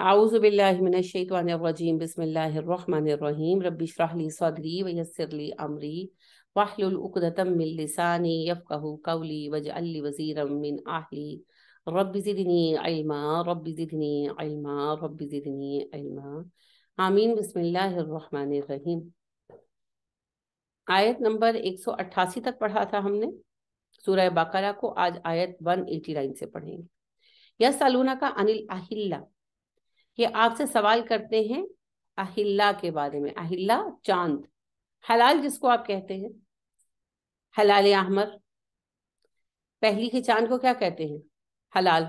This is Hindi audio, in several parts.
आउज़बिल्लिमिनशैतवानरजीम बसमीम रबिशरहली सदरी वयसरली अमरी वाहलतम मिलसानी यफ़ू कौली वज अली वज़ीरम मिन आहली रबिज़िदनी अलमा रबिज़िदनी अलमा रबिज़िदनी अलमा आमीन बसमीम आयत नंबर 188 तक पढ़ा था हमने सूरह बकरा को आज आयत 189 से पढ़ेंगे यस अलूना का अनिल अहिल्ला ये आपसे सवाल करते हैं अहिल्ला के बारे में अहिल्ला चांद हलाल जिसको आप कहते हैं हलाल अहमर पहली के चांद को क्या कहते हैं हलाल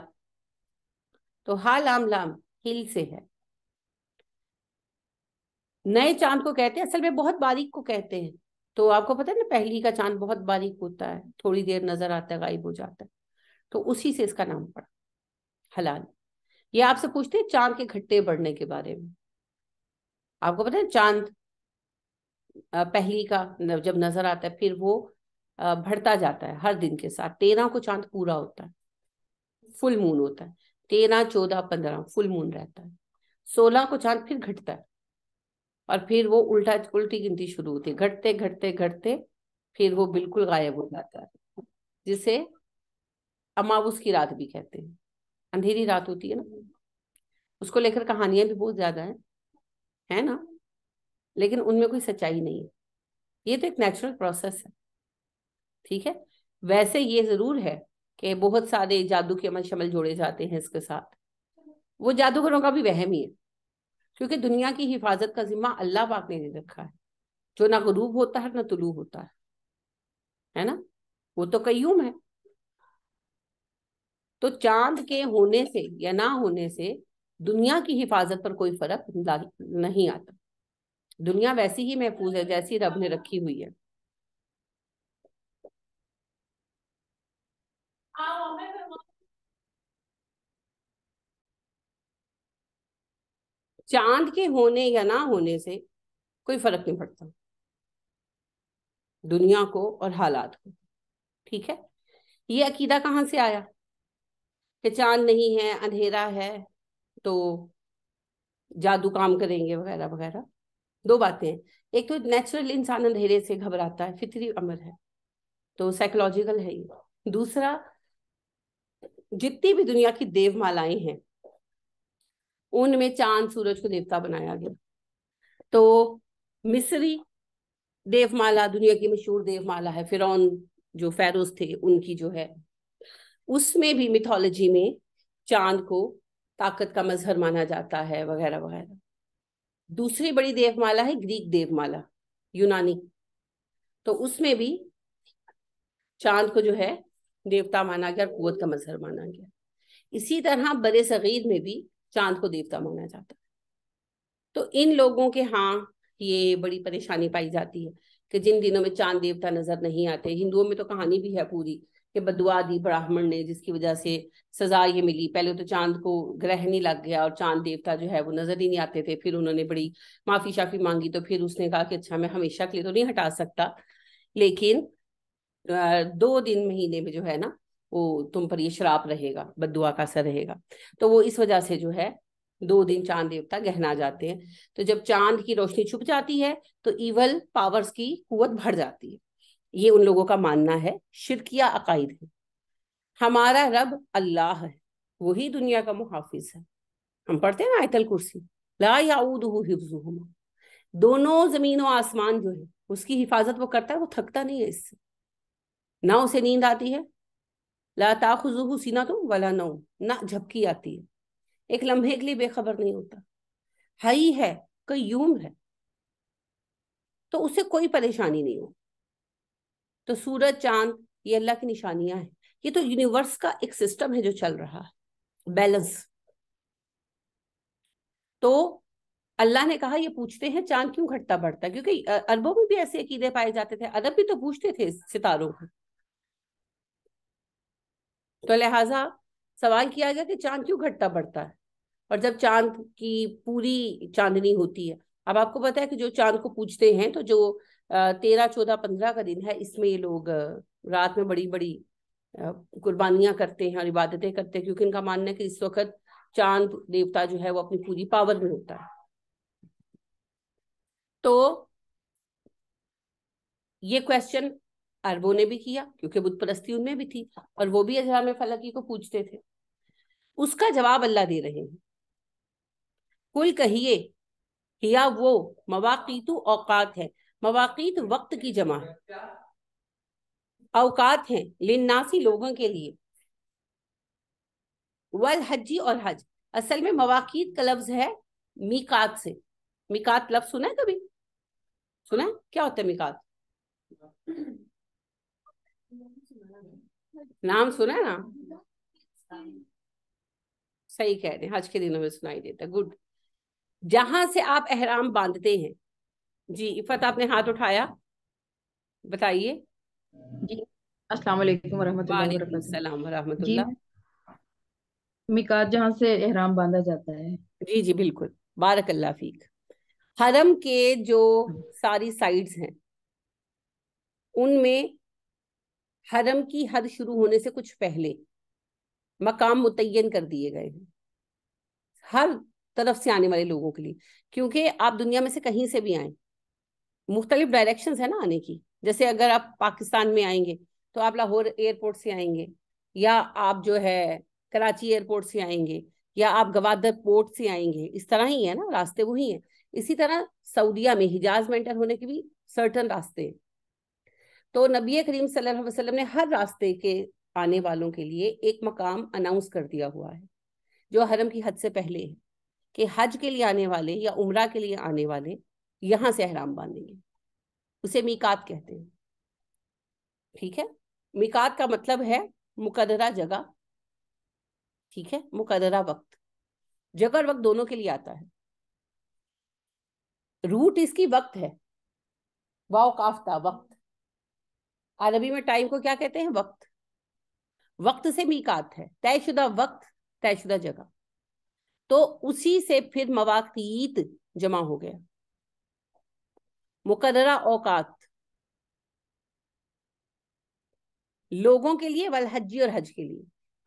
तो हाल आम लाम हिल से है नए चांद को कहते हैं असल में बहुत बारीक को कहते हैं तो आपको पता है ना पहली का चांद बहुत बारीक होता है थोड़ी देर नजर आता है गायब हो जाता है तो उसी से इसका नाम पड़ा हलाल ये आपसे पूछते हैं चांद के घट्टे बढ़ने के बारे में आपको पता है चांद पहली का जब नजर आता है फिर वो बढ़ता जाता है हर दिन के साथ तेरह को चांद पूरा होता है फुल मून होता है तेरह चौदह पंद्रह फुल मून रहता है सोलह को चांद फिर घटता है और फिर वो उल्टा उल्टी गिनती शुरू होती है घटते घटते घटते फिर वो बिल्कुल गायब हो जाता है जिसे अमावस की रात भी कहते हैं अंधेरी रात होती है ना उसको लेकर कहानियां भी बहुत ज्यादा है है ना लेकिन उनमें कोई सच्चाई नहीं है ये तो एक नेचुरल प्रोसेस है ठीक है वैसे ये जरूर है कि बहुत सारे जादू के अमल शमल जोड़े जाते हैं इसके साथ वो जादूगरों का भी वहम ही है क्योंकि दुनिया की हिफाजत का जिम्मा अल्लाह पाक ने दे रखा है जो ना गरूब होता है ना तुलू होता है है ना वो तो कयूम है तो चांद के होने से या ना होने से दुनिया की हिफाजत पर कोई फर्क नहीं आता दुनिया वैसी ही महफूज है जैसी रब ने रखी हुई है हाँ, चांद के होने या ना होने से कोई फर्क नहीं पड़ता दुनिया को और हालात को ठीक है ये अकीदा कहाँ से आया कि चांद नहीं है अंधेरा है तो जादू काम करेंगे वगैरह वगैरह दो बातें हैं एक तो नेचुरल इंसान अंधेरे से घबराता है फितरी अमर है तो साइकोलॉजिकल है ये दूसरा जितनी भी दुनिया की देवमालाएं हैं उनमें चांद सूरज को देवता बनाया गया तो मिस्री देवमाला दुनिया की मशहूर देवमाला है फिर जो फेरोज थे उनकी जो है उसमें भी मिथोलॉजी में चांद को ताकत का मजहर माना जाता है वगैरह वगैरह दूसरी बड़ी देवमाला है ग्रीक देवमाला यूनानी तो उसमें भी चांद को जो है देवता माना गया और कुत का मजहर माना गया इसी तरह बड़े सगीर में भी चांद को देवता माना जाता है तो इन लोगों के हाँ ये बड़ी परेशानी पाई जाती है कि जिन दिनों में चांद देवता नजर नहीं आते हिंदुओं में तो कहानी भी है पूरी कि बदुआ दी ब्राह्मण ने जिसकी वजह से सजा ये मिली पहले तो चांद को ग्रह नहीं लग गया और चांद देवता जो है वो नजर ही नहीं आते थे फिर उन्होंने बड़ी माफी शाफी मांगी तो फिर उसने कहा कि अच्छा मैं हमेशा के लिए तो नहीं हटा सकता लेकिन दो दिन महीने में जो है ना वो तुम पर ये श्राप रहेगा बदुआ का असर रहेगा तो वो इस वजह से जो है दो दिन चांद देवता गहना जाते हैं तो जब चांद की रोशनी छुप जाती है तो इवल पावर्स की कुवत बढ़ जाती है ये उन लोगों का मानना है शिरकिया अकायद है हमारा रब अल्लाह है वही दुनिया का मुहाफिज है हम पढ़ते हैं ना आयतल कुर्सी ला याऊद दोनों जमीन और आसमान जो है उसकी हिफाजत वो करता है वो थकता नहीं है इससे ना उसे नींद आती है ला ताखुजू सीना तो वला नौ ना झपकी आती है एक लम्हे के लिए बेखबर नहीं होता हई है कयूम है तो उसे कोई परेशानी नहीं हो तो सूरज चांद ये अल्लाह की निशानियां हैं ये तो यूनिवर्स का एक सिस्टम है जो चल रहा है बैलेंस तो अल्लाह ने कहा ये पूछते हैं चांद क्यों घटता बढ़ता क्योंकि अरबों में भी ऐसे अकीदे पाए जाते थे अरब भी तो पूछते थे सितारों को तो लिहाजा सवाल किया गया कि चांद क्यों घटता बढ़ता है और जब चांद की पूरी चांदनी होती है अब आपको पता है कि जो चांद को पूछते हैं तो जो तेरह चौदह पंद्रह का दिन है इसमें ये लोग रात में बड़ी बड़ी कुर्बानियां करते हैं और इबादतें करते हैं क्योंकि इनका मानना है कि इस वक्त चांद देवता जो है वो अपनी पूरी पावर में होता है तो ये क्वेश्चन अरबों ने भी किया क्योंकि बुद्ध परस्ती उनमें भी थी और वो भी अजहरा में फलकी को पूछते थे उसका जवाब अल्लाह दे रहे हैं कुल कहिए या वो मवाकीतु औकात है मवाक़ीत वक्त की जमा अवकात हैं लिन्नासी लोगों के लिए वल हजी और हज असल में मवाक़ीत का लफ्ज है मीकात से मिकात लफ्ज सुना है कभी सुना है क्या होता है मिकात नाम सुना है ना सही कह रहे हैं हज के दिनों में सुनाई देता गुड जहां से आप एहराम बांधते हैं जी इफत आपने हाथ उठाया बताइए जी मिकात जहाँ से एहराम बांधा जाता है जी जी बिल्कुल बारक अल्लाह फीक हरम के जो सारी साइड्स हैं उनमें हरम की हद शुरू होने से कुछ पहले मकाम मुतयन कर दिए गए हैं हर तरफ से आने वाले लोगों के लिए क्योंकि आप दुनिया में से कहीं से भी आए मुख्तलिफ डायरेक्शन है ना आने की जैसे अगर आप पाकिस्तान में आएंगे तो आप लाहौर एयरपोर्ट से आएंगे या आप जो है कराची एयरपोर्ट से आएंगे या आप गवादर पोर्ट से आएंगे इस तरह ही है ना रास्ते वही हैं इसी तरह सऊदिया में हिजाज में एंटर होने के भी सर्टन रास्ते हैं तो नबी करीम सल्लल्लाहु अलैहि वसल्लम ने हर रास्ते के आने वालों के लिए एक मकाम अनाउंस कर दिया हुआ है जो हरम की हद से पहले है कि हज के लिए आने वाले या उम्र के लिए आने वाले यहां से अहराम बांधेंगे उसे मीकात कहते हैं ठीक है मिकात का मतलब है मुकदरा जगह ठीक है मुकदरा वक्त जगह और वक्त दोनों के लिए आता है रूट इसकी वक्त है काफ्ता वक्त अरबी में टाइम को क्या कहते हैं वक्त वक्त से मीकात है तयशुदा वक्त तयशुदा जगह तो उसी से फिर मवाकीत जमा हो गया मुकर औकात लोगों के लिए वल हजी और हज के लिए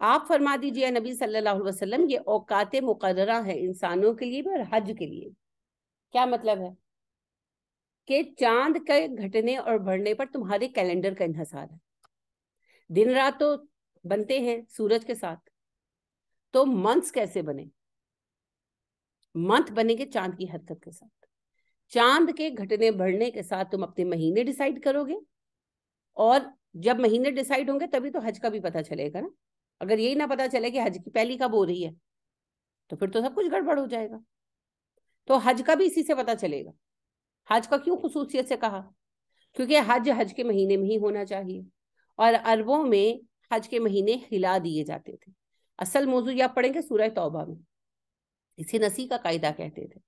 आप फरमा दीजिए नबी सल्लल्लाहु अलैहि वसल्लम ये औकात मुकर है इंसानों के लिए भी और हज के लिए क्या मतलब है कि चांद के घटने और बढ़ने पर तुम्हारे कैलेंडर का इन्हसार है दिन रात तो बनते हैं सूरज के साथ तो मंथ्स कैसे बने मंथ बनेंगे चांद की हरकत के साथ चांद के घटने बढ़ने के साथ तुम अपने महीने डिसाइड करोगे और जब महीने डिसाइड होंगे तभी तो हज का भी पता चलेगा ना अगर यही ना पता चले कि हज की पहली कब हो रही है तो फिर तो सब कुछ गड़बड़ हो जाएगा तो हज का भी इसी से पता चलेगा हज का क्यों खसूसियत से कहा क्योंकि हज हज के महीने में ही होना चाहिए और अरबों में हज के महीने हिला दिए जाते थे असल मौजू आप पढ़ेंगे सूरह तौबा में इसे नसी का कायदा कहते थे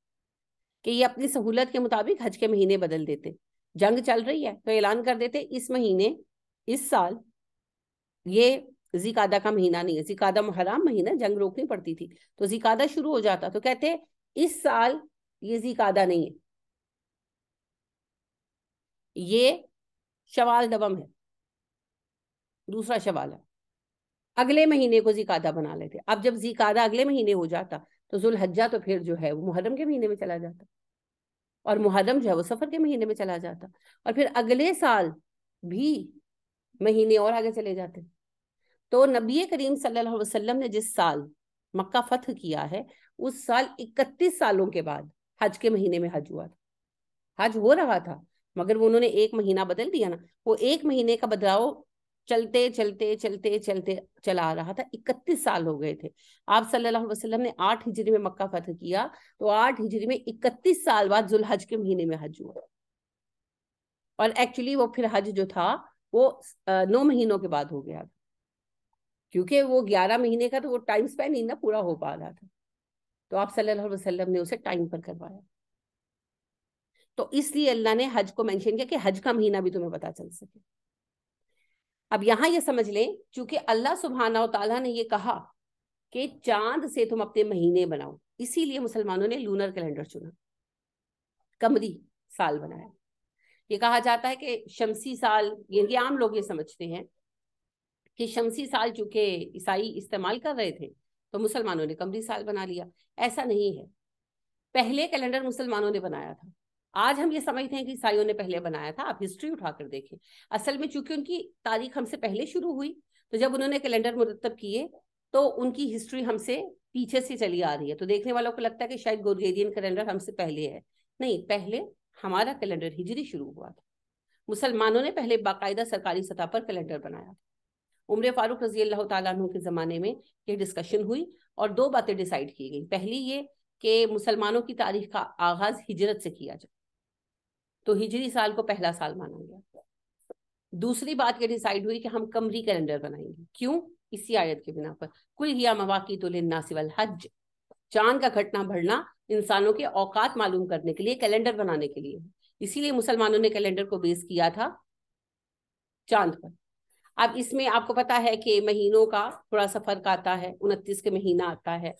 कि ये अपनी सहूलत के मुताबिक हज के महीने बदल देते जंग चल रही है तो ऐलान कर देते इस महीने इस साल ये जिकादा का महीना नहीं है जिकादा मुहर्रम महीना जंग रोकनी पड़ती थी तो जिकादा शुरू हो जाता तो कहते इस साल ये जिकादा नहीं है ये शवाल दबम है दूसरा शवाल है अगले महीने को जिकादा बना लेते अब जब जिकादा अगले महीने हो जाता तो जुलहज्जा तो फिर जो है वो मुहर्रम के महीने में चला जाता और मुहर्रम जो है वो सफर के महीने में चला जाता और फिर अगले साल भी महीने और आगे चले जाते तो नबी करीम सल्लल्लाहु अलैहि वसल्लम ने जिस साल मक्का फतह किया है उस साल इकतीस सालों के बाद हज के महीने में हज हुआ था हज हो रहा था मगर वो उन्होंने एक महीना बदल दिया ना वो एक महीने का बदलाव चलते चलते चलते चलते चला रहा था इकतीस साल हो गए थे आप सल्लल्लाहु अलैहि वसल्लम ने आठ हिजरी में मक्का फतह किया तो आठ हिजरी में इकतीस साल बाद जुलहज के महीने में हज हुआ और एक्चुअली वो फिर हज जो था वो नौ महीनों के बाद हो गया था क्योंकि वो ग्यारह महीने का तो वो टाइम स्पेन ही ना पूरा हो पा रहा था तो आप सल्लल्लाहु अलैहि वसल्लम ने उसे टाइम पर करवाया तो इसलिए अल्लाह ने हज को मेंशन किया कि हज का महीना भी तुम्हें पता चल सके अब यहाँ ये समझ लें चूंकि अल्लाह सुबहाना तला ने ये कहा कि चांद से तुम अपने महीने बनाओ इसीलिए मुसलमानों ने लूनर कैलेंडर चुना कमरी साल बनाया ये कहा जाता है कि शमसी साल ये आम लोग ये समझते हैं कि शमसी साल चूंकि ईसाई इस्तेमाल कर रहे थे तो मुसलमानों ने कमरी साल बना लिया ऐसा नहीं है पहले कैलेंडर मुसलमानों ने बनाया था आज हम ये समझते हैं कि ईसाइयों ने पहले बनाया था आप हिस्ट्री उठाकर देखें असल में चूंकि उनकी तारीख हमसे पहले शुरू हुई तो जब उन्होंने कैलेंडर मुरतब किए तो उनकी हिस्ट्री हमसे पीछे से चली आ रही है तो देखने वालों को लगता है कि शायद गोरगेरियन कैलेंडर हमसे पहले है नहीं पहले हमारा कैलेंडर हिजरी शुरू हुआ था मुसलमानों ने पहले बाकायदा सरकारी सतह पर कैलेंडर बनाया था उम्र फारूक रजी अल्लाह तु के ज़माने में ये डिस्कशन हुई और दो बातें डिसाइड की गई पहली ये कि मुसलमानों की तारीख का आगाज़ हिजरत से किया जाए तो हिजरी साल को पहला साल माना गया दूसरी बात यह डिसाइड हुई कि हम कमरी कैलेंडर बनाएंगे क्यों इसी आयत के बिना पर कुल हिया मवाकी तो नासिवल हज चांद का घटना भरना इंसानों के औकात मालूम करने के लिए कैलेंडर बनाने के लिए इसीलिए मुसलमानों ने कैलेंडर को बेस किया था चांद पर अब इसमें आपको पता है कि महीनों का थोड़ा सा फर्क आता है उनतीस के महीना आता है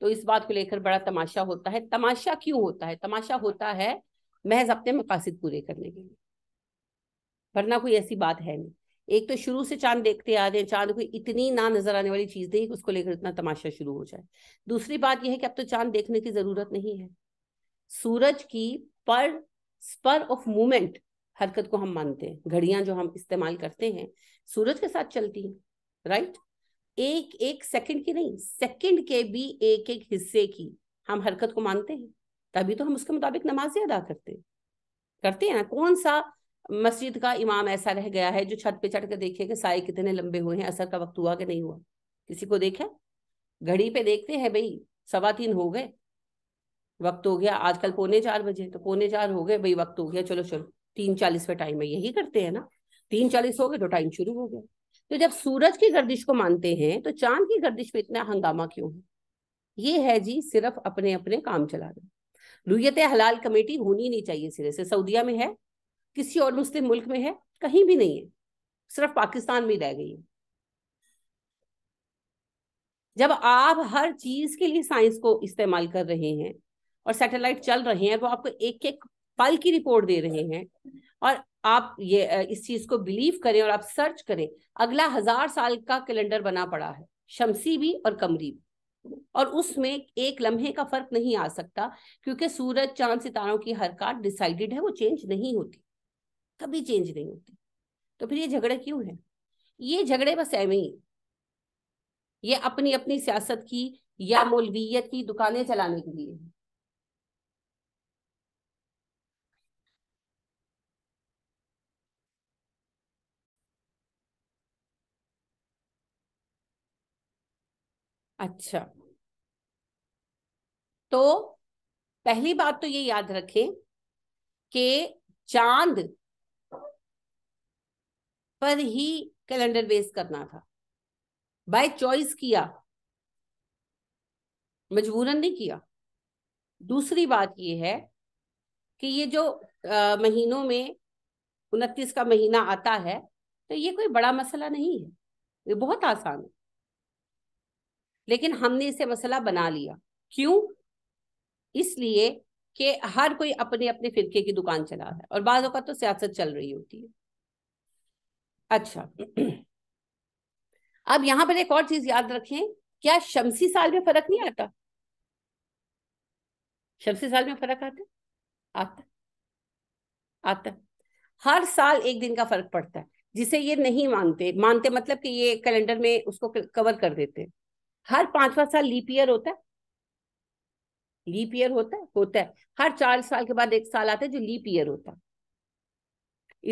तो इस बात को लेकर बड़ा तमाशा होता है तमाशा क्यों होता है तमाशा होता है महज अपने मकासद पूरे करने के लिए वरना कोई ऐसी बात है नहीं एक तो शुरू से चांद देखते आ रहे हैं चांद कोई इतनी ना नजर आने वाली चीज नहीं कि उसको लेकर इतना तमाशा शुरू हो जाए दूसरी बात यह है कि अब तो चांद देखने की जरूरत नहीं है सूरज की पर स्पर ऑफ मूवमेंट हरकत को हम मानते हैं घड़ियां जो हम इस्तेमाल करते हैं सूरज के साथ चलती हैं राइट एक एक सेकंड की नहीं सेकंड के भी एक एक हिस्से की हम हरकत को मानते हैं तभी तो हम उसके मुताबिक नमाजें अदा करते करते हैं ना कौन सा मस्जिद का इमाम ऐसा रह गया है जो छत पे चढ़ के देखे कि साए कितने लंबे हुए हैं असर का वक्त हुआ कि नहीं हुआ किसी को देखा घड़ी पे देखते हैं भाई सवा तीन हो गए वक्त हो गया आजकल पौने चार बजे तो पौने चार हो गए भाई वक्त हो गया चलो चलो तीन चालीस पे टाइम है यही करते हैं ना तीन चालीस हो गए तो टाइम शुरू हो गया तो जब सूरज की गर्दिश को मानते हैं तो चांद की गर्दिश पे इतना हंगामा क्यों है ये है जी सिर्फ अपने अपने काम चला रहे रुयत हलाल कमेटी होनी नहीं चाहिए सिरे से सऊदीया में है किसी और मुस्लिम मुल्क में है कहीं भी नहीं है सिर्फ पाकिस्तान में रह गई है जब आप हर चीज के लिए साइंस को इस्तेमाल कर रहे हैं और सैटेलाइट चल रहे हैं वो आपको एक एक पल की रिपोर्ट दे रहे हैं और आप ये इस चीज को बिलीव करें और आप सर्च करें अगला हजार साल का कैलेंडर बना पड़ा है शमसी भी और कमरी भी और उसमें एक लम्हे का फर्क नहीं आ सकता क्योंकि सूरज चांद सितारों की हरकत डिसाइडेड है वो चेंज नहीं होती कभी चेंज नहीं होती तो फिर ये झगड़े क्यों है ये झगड़े बस ऐवे ही ये अपनी अपनी सियासत की या मौलवियत की दुकानें चलाने के लिए है अच्छा तो पहली बात तो ये याद रखें कि चांद पर ही कैलेंडर बेस करना था बाय चॉइस किया मजबूरन नहीं किया दूसरी बात यह है कि ये जो आ, महीनों में उनतीस का महीना आता है तो ये कोई बड़ा मसला नहीं है ये बहुत आसान है लेकिन हमने इसे मसला बना लिया क्यों इसलिए कि हर कोई अपने अपने फिरके की दुकान चला रहा है और बाद तो सियासत चल रही होती है अच्छा अब यहाँ पर एक और चीज याद रखें क्या शमसी साल में फर्क नहीं आता शमसी साल में फर्क आता आता आता हर साल एक दिन का फर्क पड़ता है जिसे ये नहीं मानते मानते मतलब कि ये कैलेंडर में उसको कवर कर देते हैं हर पांचवा साल लीप ईयर होता है लीप ईयर होता है होता है हर चार साल के बाद एक साल आता है जो लीप ईयर होता है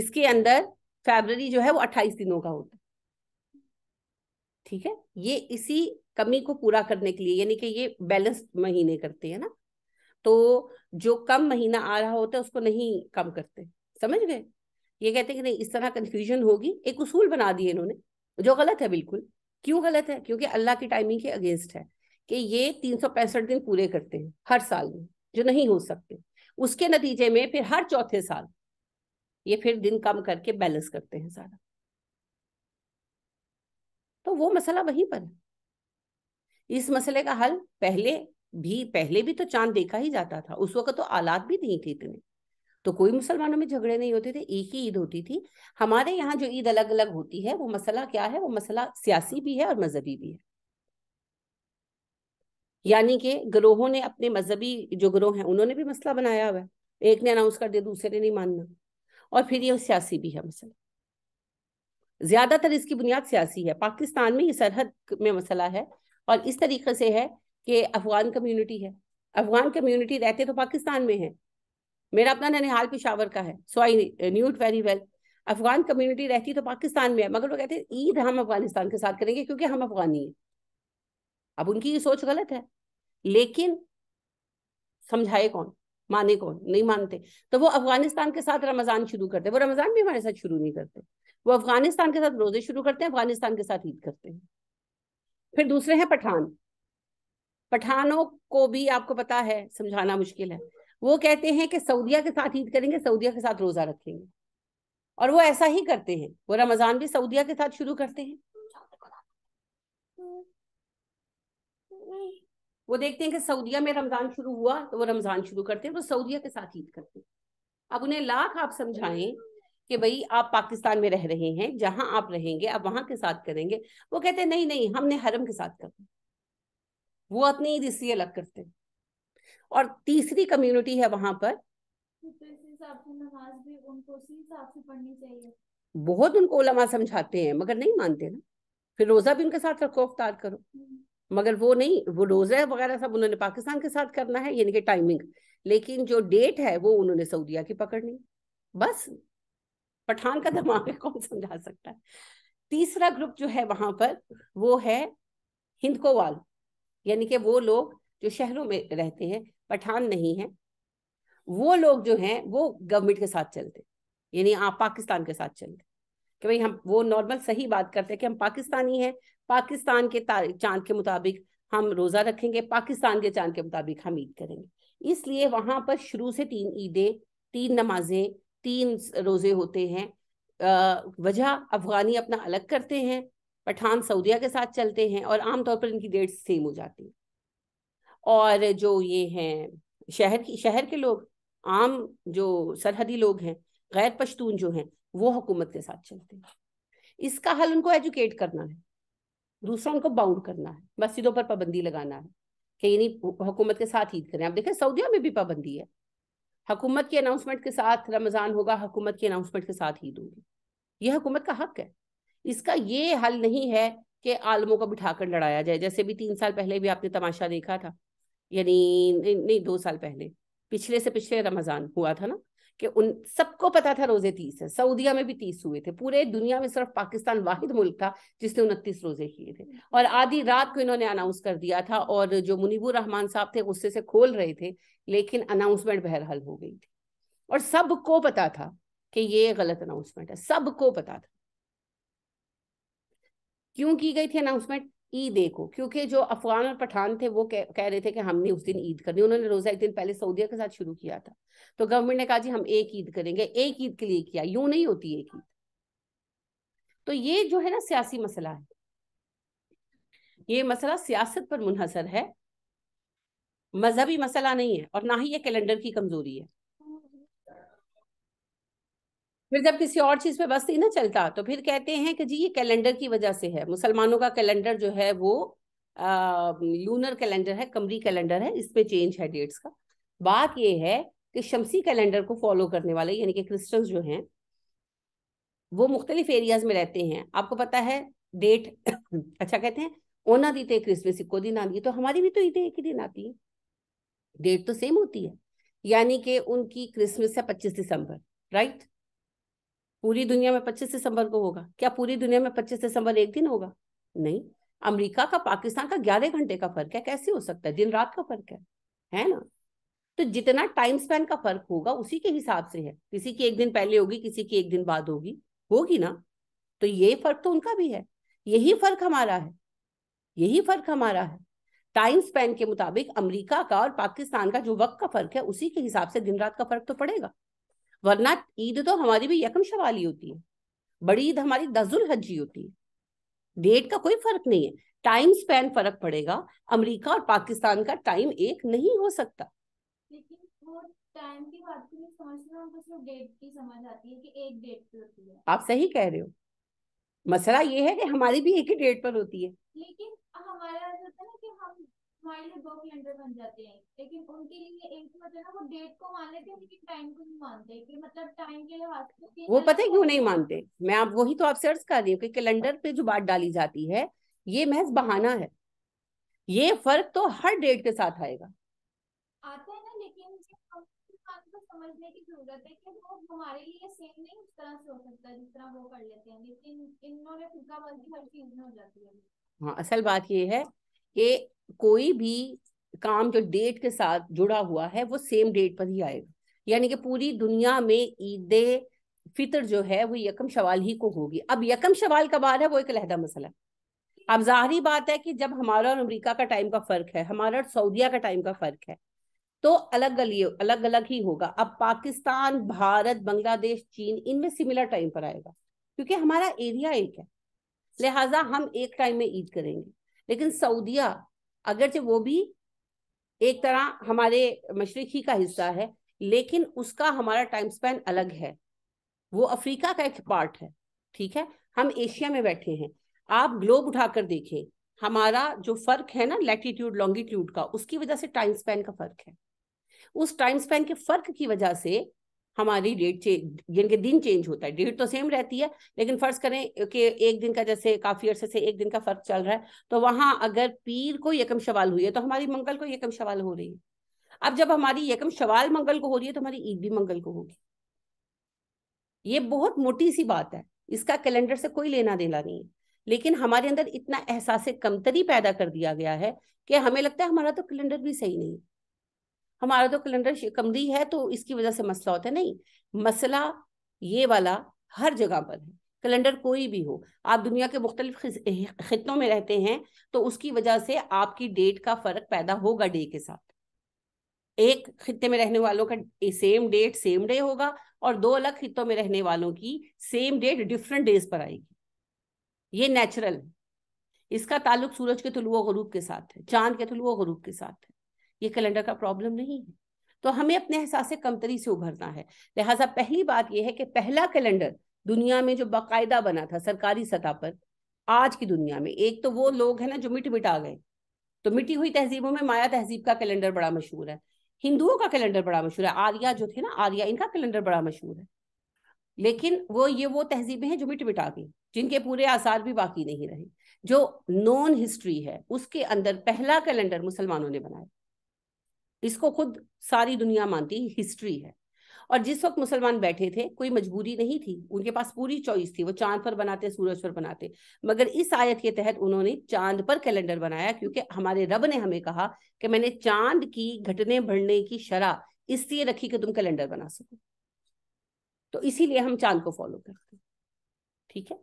इसके अंदर फेबररी जो है वो अट्ठाईस दिनों का होता है ठीक है ये इसी कमी को पूरा करने के लिए यानी कि ये बैलेंस महीने करते हैं ना तो जो कम महीना आ रहा होता है उसको नहीं कम करते समझ गए ये कहते हैं कि नहीं इस तरह कंफ्यूजन होगी एक उसूल बना दिए इन्होंने जो गलत है बिल्कुल क्यों गलत है क्योंकि अल्लाह की टाइमिंग के अगेंस्ट है कि ये तीन सौ पैंसठ दिन पूरे करते हैं हर साल में जो नहीं हो सकते उसके नतीजे में फिर हर चौथे साल ये फिर दिन कम करके बैलेंस करते हैं सारा तो वो मसला वहीं पर है इस मसले का हल पहले भी पहले भी तो चांद देखा ही जाता था उस वक्त तो आलात भी नहीं थे इतने तो कोई मुसलमानों में झगड़े नहीं होते थे एक ही ईद होती थी हमारे यहाँ जो ईद अलग अलग होती है वो मसला क्या है वो मसला सियासी भी है और मजहबी भी है यानी कि ग्रोहों ने अपने मजहबी जो ग्रोह हैं उन्होंने भी मसला बनाया हुआ है एक ने अनाउंस कर दिया दूसरे ने नहीं मानना और फिर ये सियासी भी है मसला ज्यादातर इसकी बुनियाद सियासी है पाकिस्तान में ये सरहद में मसला है और इस तरीके से है कि अफगान कम्युनिटी है अफगान कम्युनिटी रहते तो पाकिस्तान में है मेरा अपना ननिहाल पिशावर का है so I knew it very well Afghan community रहती तो पाकिस्तान में है मगर वो कहते हैं ईद हम अफगानिस्तान के साथ करेंगे क्योंकि हम अफगानी हैं अब उनकी ये सोच गलत है लेकिन समझाए कौन माने कौन नहीं मानते तो वो अफगानिस्तान के साथ रमजान शुरू करते वो रमजान भी हमारे साथ शुरू नहीं करते वो अफगानिस्तान के साथ रोजे शुरू करते हैं अफगानिस्तान के साथ ईद करते हैं फिर दूसरे हैं पठान पठानों को भी आपको पता है समझाना मुश्किल है वो कहते हैं कि सऊदिया के साथ ईद करेंगे सऊदिया के साथ रोजा रखेंगे और वो ऐसा ही करते हैं वो रमजान भी सऊदिया के साथ शुरू करते हैं वो देखते हैं कि सऊदिया में रमजान शुरू हुआ तो वो रमजान शुरू करते हैं तो सऊदिया के साथ ईद करते हैं अब उन्हें लाख आप समझाएं कि भाई आप पाकिस्तान में रह रहे हैं जहां आप रहेंगे आप वहां के साथ करेंगे वो कहते हैं नहीं नहीं हमने हरम के साथ करना वो अपनी ईद इसलिए अलग करते हैं और तीसरी कम्युनिटी है वहां पर तो बहुत उनको उलमा समझाते हैं मगर नहीं मानते ना फिर रोजा भी उनके साथ रखो अवतार करो हम्म। मगर वो नहीं वो रोजा वगैरह सब उन्होंने पाकिस्तान के साथ करना है यानी कि टाइमिंग लेकिन जो डेट है वो उन्होंने सऊदिया की पकड़नी बस पठान का दिमाग कौन समझा सकता है तीसरा ग्रुप जो है वहां पर वो है हिंदकोवाल यानी कि वो लोग जो शहरों में रहते हैं पठान नहीं है वो लोग जो हैं वो गवर्नमेंट के साथ चलते यानी आप पाकिस्तान के साथ चलते कि भाई हम वो नॉर्मल सही बात करते हैं कि हम पाकिस्तानी हैं पाकिस्तान के चांद के मुताबिक हम रोजा रखेंगे पाकिस्तान के चांद के मुताबिक हम ईद करेंगे इसलिए वहां पर शुरू से तीन ईदें तीन नमाजें तीन रोजे होते हैं वजह अफगानी अपना अलग करते हैं पठान सऊदिया के साथ चलते हैं और आमतौर पर इनकी डेट सेम हो जाती है और जो ये हैं शहर की शहर के लोग आम जो सरहदी लोग हैं गैर पश्तून जो हैं वो हुकूमत के साथ चलते हैं इसका हल उनको एजुकेट करना है दूसरा उनको बाउंड करना है मस्जिदों पर पाबंदी लगाना है कि यही हुकूमत के साथ ईद करें आप देखें सऊदीया में भी पाबंदी है हुकूमत की अनाउंसमेंट के साथ रमज़ान होगा हुकूमत की अनाउंसमेंट के साथ ईद होगी ये हुकूमत का हक है इसका ये हल नहीं है कि आलमों को बिठाकर लड़ाया जाए जैसे भी तीन साल पहले भी आपने तमाशा देखा था यानी नहीं दो साल पहले पिछले से पिछले रमजान हुआ था ना कि उन सबको पता था रोजे तीस है सऊदिया में भी तीस हुए थे पूरे दुनिया में सिर्फ पाकिस्तान वाहिद मुल्क था जिसने उनतीस रोजे किए थे और आधी रात को इन्होंने अनाउंस कर दिया था और जो मुनीबुर रहमान साहब थे गुस्से से खोल रहे थे लेकिन अनाउंसमेंट बहरहाल हो गई थी और सबको पता था कि ये गलत अनाउंसमेंट है सबको पता था क्यों की गई थी अनाउंसमेंट ईदे को क्योंकि जो अफगान और पठान थे वो कह, कह रहे थे कि हमने उस दिन ईद करनी उन्होंने रोजा एक दिन पहले सऊदिया के साथ शुरू किया था तो गवर्नमेंट ने कहा जी हम एक ईद करेंगे एक ईद के लिए किया यूं नहीं होती एक ईद तो ये जो है ना सियासी मसला है ये मसला सियासत पर मुनहसर है मजहबी मसला नहीं है और ना ही ये कैलेंडर की कमजोरी है फिर जब किसी और चीज पे बस ही ना चलता तो फिर कहते हैं कि जी ये कैलेंडर की वजह से है मुसलमानों का कैलेंडर जो है वो आ, लूनर कैलेंडर है कमरी कैलेंडर है इस पे चेंज है डेट्स का बात ये है कि शमसी कैलेंडर को फॉलो करने वाले यानी कि क्रिस्टन्स जो हैं वो मुख्तलिफ एरियाज में रहते हैं आपको पता है डेट अच्छा कहते हैं ओना दी तो क्रिसमस इको दिन आती है तो हमारी भी तो ईद एक ही दिन आती है डेट तो सेम होती है यानी कि उनकी क्रिसमस है पच्चीस दिसंबर राइट पूरी दुनिया में पच्चीस दिसंबर को होगा क्या पूरी दुनिया में पच्चीस दिसंबर एक दिन होगा नहीं अमेरिका का पाकिस्तान का ग्यारह घंटे का फर्क है कैसे हो सकता है दिन रात का फर्क है है ना तो जितना टाइम स्पेन का फर्क होगा उसी के हिसाब से है किसी की एक दिन पहले होगी किसी की एक दिन बाद होगी होगी ना तो ये फर्क तो उनका भी है यही फर्क हमारा है यही फर्क हमारा है टाइम स्पैन के मुताबिक अमेरिका का और पाकिस्तान का जो वक्त का फर्क है उसी के हिसाब से दिन रात का फर्क तो पड़ेगा वरना ईद तो हमारी भी यकम शवाली होती है बड़ी ईद हमारी दसुल हजी होती है डेट का कोई फर्क नहीं है टाइम स्पेन फर्क पड़ेगा अमेरिका और पाकिस्तान का टाइम एक नहीं हो सकता आप सही कह रहे हो मसला ये है कि हमारी भी एक ही डेट पर होती है लेकिन हमारा होता है कि हम हमारे लिए दो कैलेंडर बन जाते हैं लेकिन उनके लिए एक मतलब ना वो डेट को मान लेते हैं लेकिन टाइम को नहीं मानते कि मतलब टाइम के लिहाज से वो पता है क्यों नहीं मानते मैं आप वही तो आप सर्च कर रही हूँ कि कैलेंडर पे जो बात डाली जाती है ये महज बहाना है ये फर्क तो हर डेट के साथ आएगा आता है ना लेकिन को समझने की जरूरत है कि वो हमारे लिए सेम नहीं उस तरह से हो सकता जिस तरह वो कर लेते हैं लेकिन इन्होंने बल्कि हर चीज में हो जाती है हाँ असल बात ये है कि कोई भी काम जो डेट के साथ जुड़ा हुआ है वो सेम डेट पर ही आएगा यानी कि पूरी दुनिया में ईद फितर जो है वो यकम शवाल ही को होगी अब यकम शवाल का बार है वो एक अलहदा मसला है अब जाहरी बात है कि जब हमारा और अमरीका का टाइम का फर्क है हमारा और सऊदिया का टाइम का फर्क है तो अलग अलग अलग अलग ही होगा अब पाकिस्तान भारत बांग्लादेश चीन इनमें सिमिलर टाइम पर आएगा क्योंकि हमारा एरिया एक है लिहाजा हम एक टाइम में ईद करेंगे लेकिन सऊदिया अगरचे वो भी एक तरह हमारे मशरक ही का हिस्सा है लेकिन उसका हमारा टाइम स्पैन अलग है वो अफ्रीका का एक पार्ट है ठीक है हम एशिया में बैठे हैं आप ग्लोब उठाकर देखें हमारा जो फर्क है ना लेटीट्यूड लॉन्गिट्यूड का उसकी वजह से टाइम स्पैन का फर्क है उस टाइम स्पैन के फर्क की वजह से हमारी डेट जिनके दिन चेंज होता है डेट तो सेम रहती है लेकिन फर्ज करें कि एक दिन का जैसे काफी अरसे से एक दिन का फर्क चल रहा है तो वहां अगर पीर को यकम शवाल हुई है तो हमारी मंगल को यकम शवाल हो रही है अब जब हमारी यकम शवाल मंगल को हो रही है तो हमारी ईद भी मंगल को होगी ये बहुत मोटी सी बात है इसका कैलेंडर से कोई लेना देना नहीं है लेकिन हमारे अंदर इतना एहसास कमतरी पैदा कर दिया गया है कि हमें लगता है हमारा तो कैलेंडर भी सही नहीं है हमारा तो कैलेंडर कमरी है तो इसकी वजह से मसला होता है नहीं मसला ये वाला हर जगह पर है कैलेंडर कोई भी हो आप दुनिया के मुख्तलिफ खितों में रहते हैं तो उसकी वजह से आपकी डेट का फर्क पैदा होगा डे के साथ एक खत्ते में रहने वालों का सेम डेट सेम डे होगा और दो अलग खितों में रहने वालों की सेम डेट डिफरेंट डेज पर आएगी ये नेचुरल है इसका ताल्लुक सूरज के तुलु गरूब के साथ है चांद के तुलु गरूब के साथ है ये कैलेंडर का प्रॉब्लम नहीं है तो हमें अपने एहसास कमतरी से उभरना है लिहाजा पहली बात यह है कि पहला कैलेंडर दुनिया में जो बाकायदा बना था सरकारी सतह पर आज की दुनिया में एक तो वो लोग हैं ना जो मिट मिटा गए तो मिटी हुई तहजीबों में माया तहजीब का कैलेंडर बड़ा मशहूर है हिंदुओं का कैलेंडर बड़ा मशहूर है आर्या जो थे ना आर्या इनका कैलेंडर बड़ा मशहूर है लेकिन वो ये वो तहजीबें हैं जो मिट मिटा गई जिनके पूरे आसार भी बाकी नहीं रहे जो नॉन हिस्ट्री है उसके अंदर पहला कैलेंडर मुसलमानों ने बनाया इसको खुद सारी दुनिया मानती हिस्ट्री है और जिस वक्त मुसलमान बैठे थे कोई मजबूरी नहीं थी उनके पास पूरी चॉइस थी वो चांद पर बनाते सूरज पर बनाते मगर इस आयत के तहत उन्होंने चांद पर कैलेंडर बनाया क्योंकि हमारे रब ने हमें कहा कि मैंने चांद की घटने बढ़ने की शराह इसलिए रखी कि तुम कैलेंडर बना सको तो इसीलिए हम चांद को फॉलो करते हैं ठीक है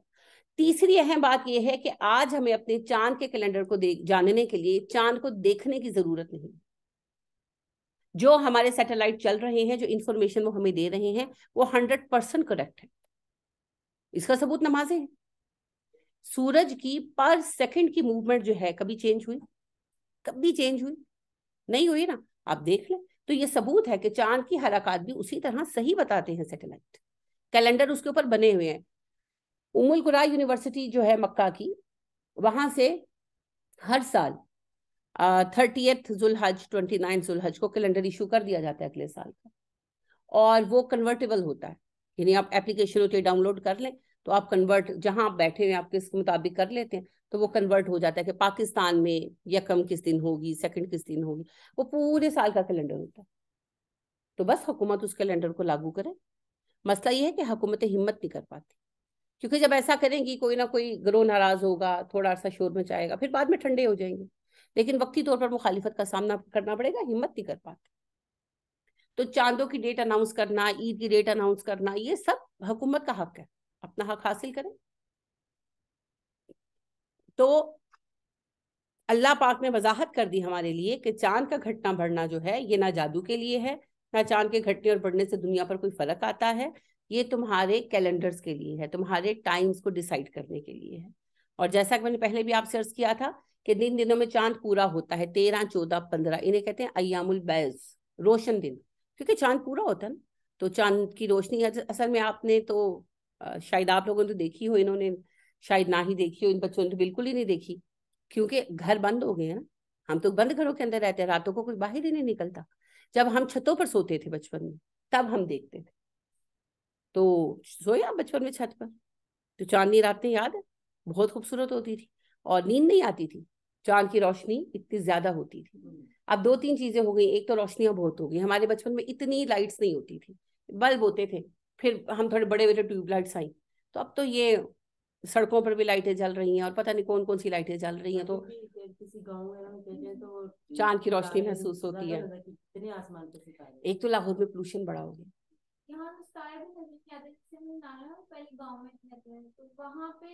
तीसरी अहम बात यह है कि आज हमें अपने चांद के कैलेंडर को जानने के लिए चांद को देखने की जरूरत नहीं है जो हमारे सैटेलाइट चल रहे हैं जो इन्फॉर्मेशन वो हमें दे रहे हैं वो हंड्रेड परसेंट करेक्ट है इसका सबूत नमाजे हैं सूरज की पर सेकंड की मूवमेंट जो है कभी चेंज हुई कभी चेंज हुई नहीं हुई ना आप देख लें तो ये सबूत है कि चांद की हरकत भी उसी तरह सही बताते हैं सैटेलाइट कैलेंडर उसके ऊपर बने हुए हैं उमुल कुरा यूनिवर्सिटी जो है मक्का की वहां से हर साल थर्टी एथ जुलहज ट्वेंटी नाइन जुलहज को कैलेंडर इशू कर दिया जाता है अगले साल का और वो कन्वर्टेबल होता है यानी आप एप्लीकेशन होती है डाउनलोड कर लें तो आप कन्वर्ट जहां आप बैठे हैं आप किस मुताबिक कर लेते हैं तो वो कन्वर्ट हो जाता है कि पाकिस्तान में यकम किस दिन होगी सेकंड किस दिन होगी वो पूरे साल का कैलेंडर होता है तो बस हुकूमत उस कैलेंडर को लागू करे मसला ये है कि हुकूमत हिम्मत नहीं कर पाती क्योंकि जब ऐसा करेंगी कोई ना कोई ग्रोह नाराज होगा थोड़ा सा शोर मचाएगा फिर बाद में ठंडे हो जाएंगे लेकिन वक्ती तौर पर मुखालिफत का सामना करना पड़ेगा हिम्मत नहीं कर पाते तो चांदों की डेट अनाउंस करना ईद की डेट अनाउंस करना ये सब हुकूमत का हक है अपना हक हासिल करें तो अल्लाह पाक ने वजाहत कर दी हमारे लिए कि चांद का घटना बढ़ना जो है ये ना जादू के लिए है ना चांद के घटने और बढ़ने से दुनिया पर कोई फर्क आता है ये तुम्हारे कैलेंडर्स के लिए है तुम्हारे टाइम्स को डिसाइड करने के लिए है और जैसा कि मैंने पहले भी आपसे अर्ज किया था कि दिन दिनों में चांद पूरा होता है तेरह चौदह पंद्रह इन्हें कहते हैं अयामुल बैज रोशन दिन क्योंकि चांद पूरा होता है ना तो चांद की रोशनी असल में आपने तो शायद आप लोगों ने तो देखी हो इन्होंने शायद ना ही देखी हो इन बच्चों ने तो बिल्कुल ही नहीं देखी क्योंकि घर बंद हो गए हैं ना हम तो बंद घरों के अंदर रहते हैं रातों को कोई बाहर ही नहीं निकलता जब हम छतों पर सोते थे बचपन में तब हम देखते थे तो सोए आप बचपन में छत पर तो चांदनी रातें याद है बहुत खूबसूरत होती थी और नींद नहीं आती थी चांद की रोशनी इतनी ज्यादा होती थी हम्म। अब दो तीन चीजें हो गई एक तो रोशनियां बहुत हो गई हमारे बचपन में इतनी लाइट्स नहीं होती थी बल्ब होते थे फिर हम थोड़े बड़े बड़े ट्यूबलाइट्स आई तो अब तो ये सड़कों पर भी लाइटें जल रही हैं और पता नहीं कौन कौन सी लाइटें जल रही हैं तो किसी गांव में तो चांद की रोशनी महसूस होती है एक तो लाहौर में पोल्यूशन बड़ा हो गया यहाँ तो सारे दिन नजर आते जैसे हम नाला पहले गाँव में रहते हैं तो वहाँ पे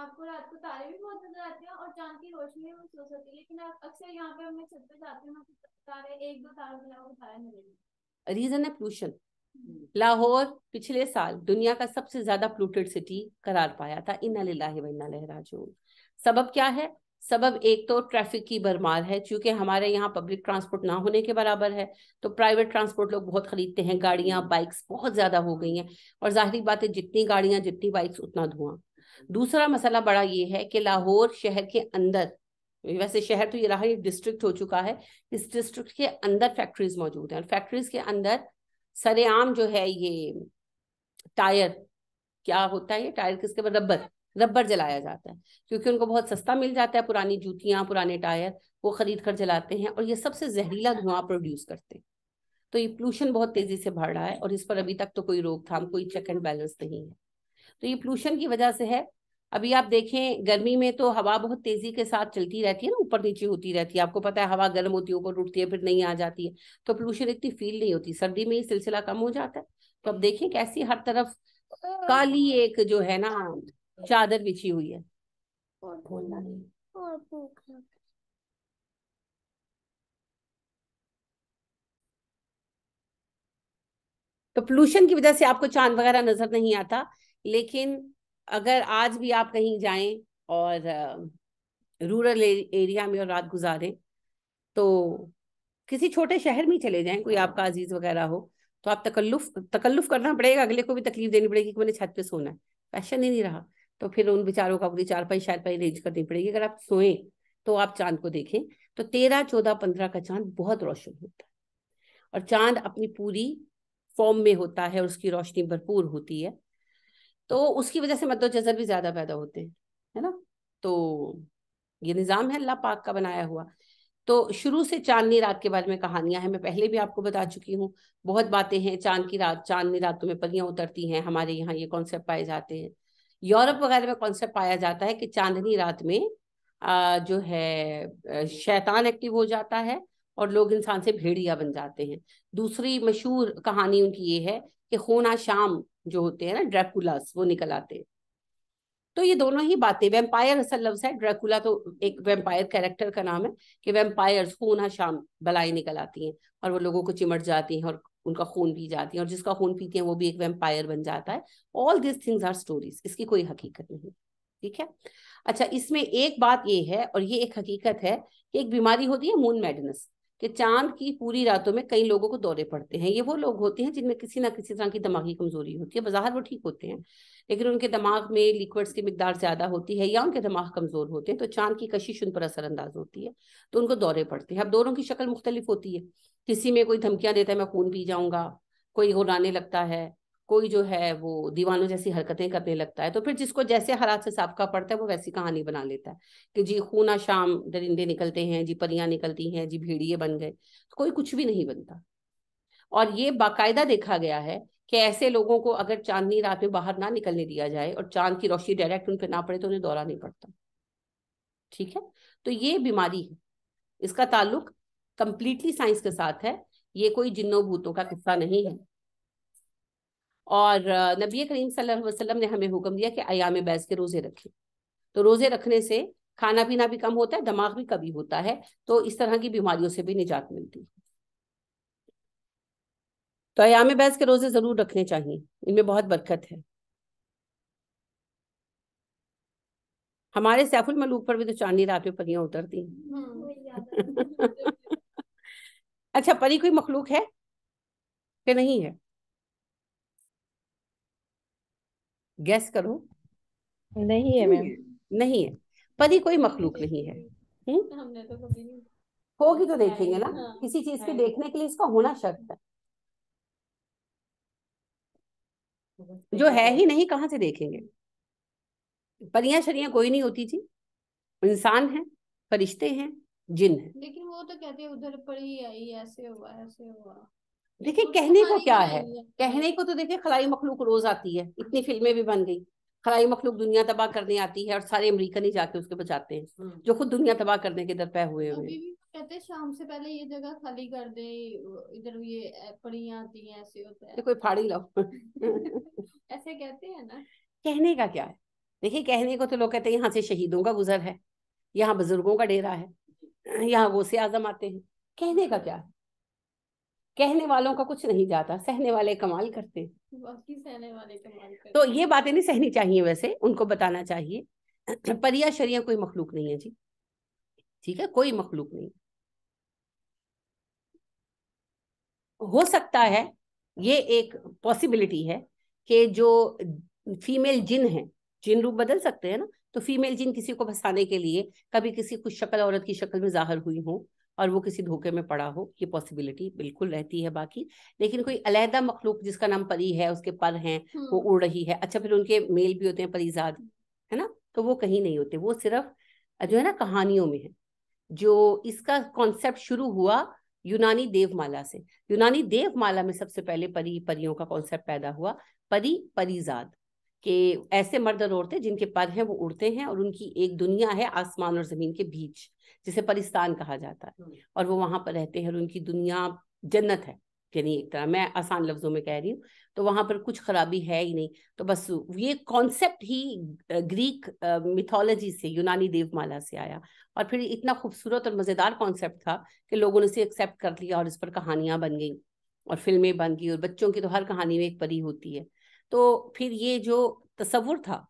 आपको रात को तारे भी बहुत नजर आते हैं और चांद की रोशनी भी महसूस होती है लेकिन आप अक्सर यहाँ पे हमने छत पे जाते हैं तारे एक दो तारों के अलावा तारे नजर रीजन है पोल्यूशन हम्म। लाहौर पिछले साल दुनिया का सबसे ज्यादा पोल्यूटेड सिटी करार पाया था इना लाही वना लहराजून सबब क्या है सबब एक तो ट्रैफिक की भरमार है क्योंकि हमारे यहाँ पब्लिक ट्रांसपोर्ट ना होने के बराबर है तो प्राइवेट ट्रांसपोर्ट लोग बहुत खरीदते हैं गाड़ियाँ बाइक्स बहुत ज़्यादा हो गई हैं और जाहिर बात है जितनी गाड़ियाँ जितनी बाइक्स उतना धुआं दूसरा मसला बड़ा ये है कि लाहौर शहर के अंदर वैसे शहर तो ये रहा एक डिस्ट्रिक्ट हो चुका है इस डिस्ट्रिक्ट के अंदर फैक्ट्रीज मौजूद हैं और फैक्ट्रीज के अंदर सरेआम जो है ये टायर क्या होता है ये टायर किसके बाद रबर रबर जलाया जाता है क्योंकि उनको बहुत सस्ता मिल जाता है पुरानी जूतियां पुराने टायर वो खरीद कर जलाते हैं और ये सबसे जहरीला अच्छा। धुआं प्रोड्यूस करते हैं तो ये पोल्यूशन बहुत तेजी से बढ़ रहा है और इस पर अभी तक तो कोई रोकथाम कोई चेक एंड बैलेंस नहीं है तो ये पोल्यूशन की वजह से है अभी आप देखें गर्मी में तो हवा बहुत तेजी के साथ चलती रहती है ना ऊपर नीचे होती रहती है आपको पता है हवा गर्म होती है ऊपर उठती है फिर नहीं आ जाती है तो पोल्यूशन इतनी फील नहीं होती सर्दी में ही सिलसिला कम हो जाता है तो अब देखें कैसी हर तरफ हाँ। काली एक जो है ना चादर बिछी हुई है और तो पोल्यूशन की वजह से आपको चांद वगैरह नजर नहीं आता लेकिन अगर आज भी आप कहीं जाएं और रूरल एरिया में और रात गुजारें तो किसी छोटे शहर में चले जाएं कोई आपका अजीज वगैरह हो तो आप तकल्लुफ तकल्लुफ करना पड़ेगा अगले को भी तकलीफ देनी पड़ेगी कि मैंने छत पे सोना है फैशन ही नहीं रहा तो फिर उन विचारों का अपनी चार पाई चार पाई रेंज करनी पड़ेगी अगर आप सोए तो आप चांद को देखें तो तेरह चौदह पंद्रह का चांद बहुत रोशन होता है और चांद अपनी पूरी फॉर्म में होता है और उसकी रोशनी भरपूर होती है तो उसकी वजह से मद्दोजर भी ज्यादा पैदा होते हैं है ना तो ये निज़ाम है अल्लाह पाक का बनाया हुआ तो शुरू से चांदनी रात के बारे में कहानियां हैं मैं पहले भी आपको बता चुकी हूँ बहुत बातें हैं चांद की रात चांदनी रातों में परियां उतरती हैं हमारे यहाँ ये कॉन्सेप्ट पाए जाते हैं यूरोप वगैरह में कॉन्सेप्ट पाया जाता है कि चांदनी रात में आ, जो है शैतान एक्टिव हो जाता है और लोग इंसान से भेड़िया बन जाते हैं दूसरी मशहूर कहानी उनकी ये है कि खोना शाम जो होते हैं ना ड्रैकुलस वो निकल आते हैं तो ये दोनों ही बातें वेम्पायर असल लफ्ज है ड्रैकुला तो एक वेम्पायर कैरेक्टर का नाम है कि वेम्पायर खूना शाम बलाई निकल आती हैं और वो लोगों को चिमट जाती हैं और उनका खून पी जाती है और जिसका खून पीती है वो भी एक वेम्पायर बन जाता है all this things are stories इसकी कोई हकीकत नहीं ठीक है अच्छा इसमें एक बात ये है और ये एक हकीकत है कि एक बीमारी होती है मून मेडनेस कि चांद की पूरी रातों में कई लोगों को दौरे पड़ते हैं ये वो लोग होते हैं जिनमें किसी ना किसी तरह की दिमागी कमजोरी होती है बाजार वो ठीक होते हैं लेकिन उनके दिमाग में लिक्विड्स की मकदार ज्यादा होती है या उनके दिमाग कमजोर होते हैं तो चांद की कशिश उन पर असरअंदाज होती है तो उनको दौरे पड़ते हैं अब दोनों की शक्ल मुख्तलिफ होती है किसी में कोई धमकियां देता है मैं खून पी जाऊंगा कोई घुराने लगता है कोई जो है वो दीवानों जैसी हरकतें करने लगता है तो फिर जिसको जैसे हालात से सबका पड़ता है वो वैसी कहानी बना लेता है कि जी खूना शाम दरिंदे निकलते हैं जी परियां निकलती हैं जी भेड़िए बन गए तो कोई कुछ भी नहीं बनता और ये बाकायदा देखा गया है कि ऐसे लोगों को अगर चांदनी रात में बाहर ना निकलने दिया जाए और चांद की रोशनी डायरेक्ट उन पर ना पड़े तो उन्हें दौरा नहीं पड़ता ठीक है तो ये बीमारी है इसका ताल्लुक कंप्लीटली साइंस के साथ है ये कोई जिन्नो भूतों का किस्सा नहीं है और नबी करीम सल्लल्लाहु अलैहि वसल्लम ने हमें हुक्म दिया कि अयाम बैस के रोज़े रखें तो रोज़े रखने से खाना पीना भी कम होता है दिमाग भी कभी होता है तो इस तरह की बीमारियों से भी निजात मिलती है तो अयाम बैस के रोज़े ज़रूर रखने चाहिए इनमें बहुत बरकत है हमारे सैफुल मलूक पर भी तो चांदनी रात में परियां उतरती हैं हम्म। अच्छा परी कोई मखलूक है कि नहीं है गैस करो नहीं है मैम नहीं है परी कोई मखलूक नहीं है हम्म? हमने तो कभी होगी तो देखेंगे ना हाँ। किसी चीज के हाँ। देखने के लिए इसका होना शर्त है जो है ही नहीं कहाँ से देखेंगे परियां शरियां कोई नहीं होती जी इंसान है फरिश्ते हैं जिन है लेकिन वो तो कहते हैं उधर पड़ी आई ऐसे हुआ ऐसे हुआ देखिए कहने को क्या है कहने को तो देखिए खलाई मखलूक रोज आती है इतनी फिल्में भी बन गई खलाई मखलूक दुनिया तबाह करने आती है और सारे अमरीकन ही जाके उसके बचाते हैं हाँ। जो खुद दुनिया तबाह करने के दर पे हुए हुए कहते शाम से पहले ये जगह खाली कर दे इधर ये आती हैं ऐसे होता है कोई फाड़ी लाओ ऐसे कहते हैं ना कहने का क्या है देखिए कहने को तो लोग कहते हैं यहाँ से शहीदों का गुजर है यहाँ बुजुर्गों का डेरा है यहाँ से आजम आते हैं कहने का क्या है कहने वालों का कुछ नहीं जाता सहने वाले कमाल करते बाकी सहने वाले कमाल करते तो ये बातें नहीं सहनी चाहिए वैसे उनको बताना चाहिए परिया शरिया कोई मखलूक नहीं है जी ठीक है कोई मखलूक नहीं हो सकता है ये एक पॉसिबिलिटी है कि जो फीमेल जिन है जिन रूप बदल सकते हैं ना तो फीमेल जिन किसी को फंसाने के लिए कभी किसी कुछ शक्ल औरत की शक्ल में जाहिर हुई हो और वो किसी धोखे में पड़ा हो ये पॉसिबिलिटी बिल्कुल रहती है बाकी लेकिन कोई अलहदा मखलूक जिसका नाम परी है उसके पर हैं वो हम्म। उड़ रही है अच्छा फिर उनके मेल भी होते हैं परीजाद है ना तो वो कहीं नहीं होते वो सिर्फ जो है ना कहानियों में है जो इसका कॉन्सेप्ट शुरू हुआ यूनानी देवमाला से यूनानी देवमाला में सबसे पहले परी परियों का कॉन्सेप्ट पैदा हुआ परी परिजाद कि ऐसे मर्द और औरतें जिनके पर हैं वो उड़ते हैं और उनकी एक दुनिया है आसमान और जमीन के बीच जिसे परिस्तान कहा जाता है और वो वहां पर रहते हैं और उनकी दुनिया जन्नत है यानी एक तरह मैं आसान लफ्जों में कह रही हूँ तो वहां पर कुछ खराबी है ही नहीं तो बस ये कॉन्सेप्ट ही ग्रीक मिथोलॉजी से यूनानी देवमाला से आया और फिर इतना खूबसूरत और मजेदार कॉन्सेप्ट था कि लोगों ने इसे एक्सेप्ट कर लिया और इस पर कहानियां बन गई और फिल्में बन गई और बच्चों की तो हर कहानी में एक परी होती है तो फिर ये जो तस्वुर था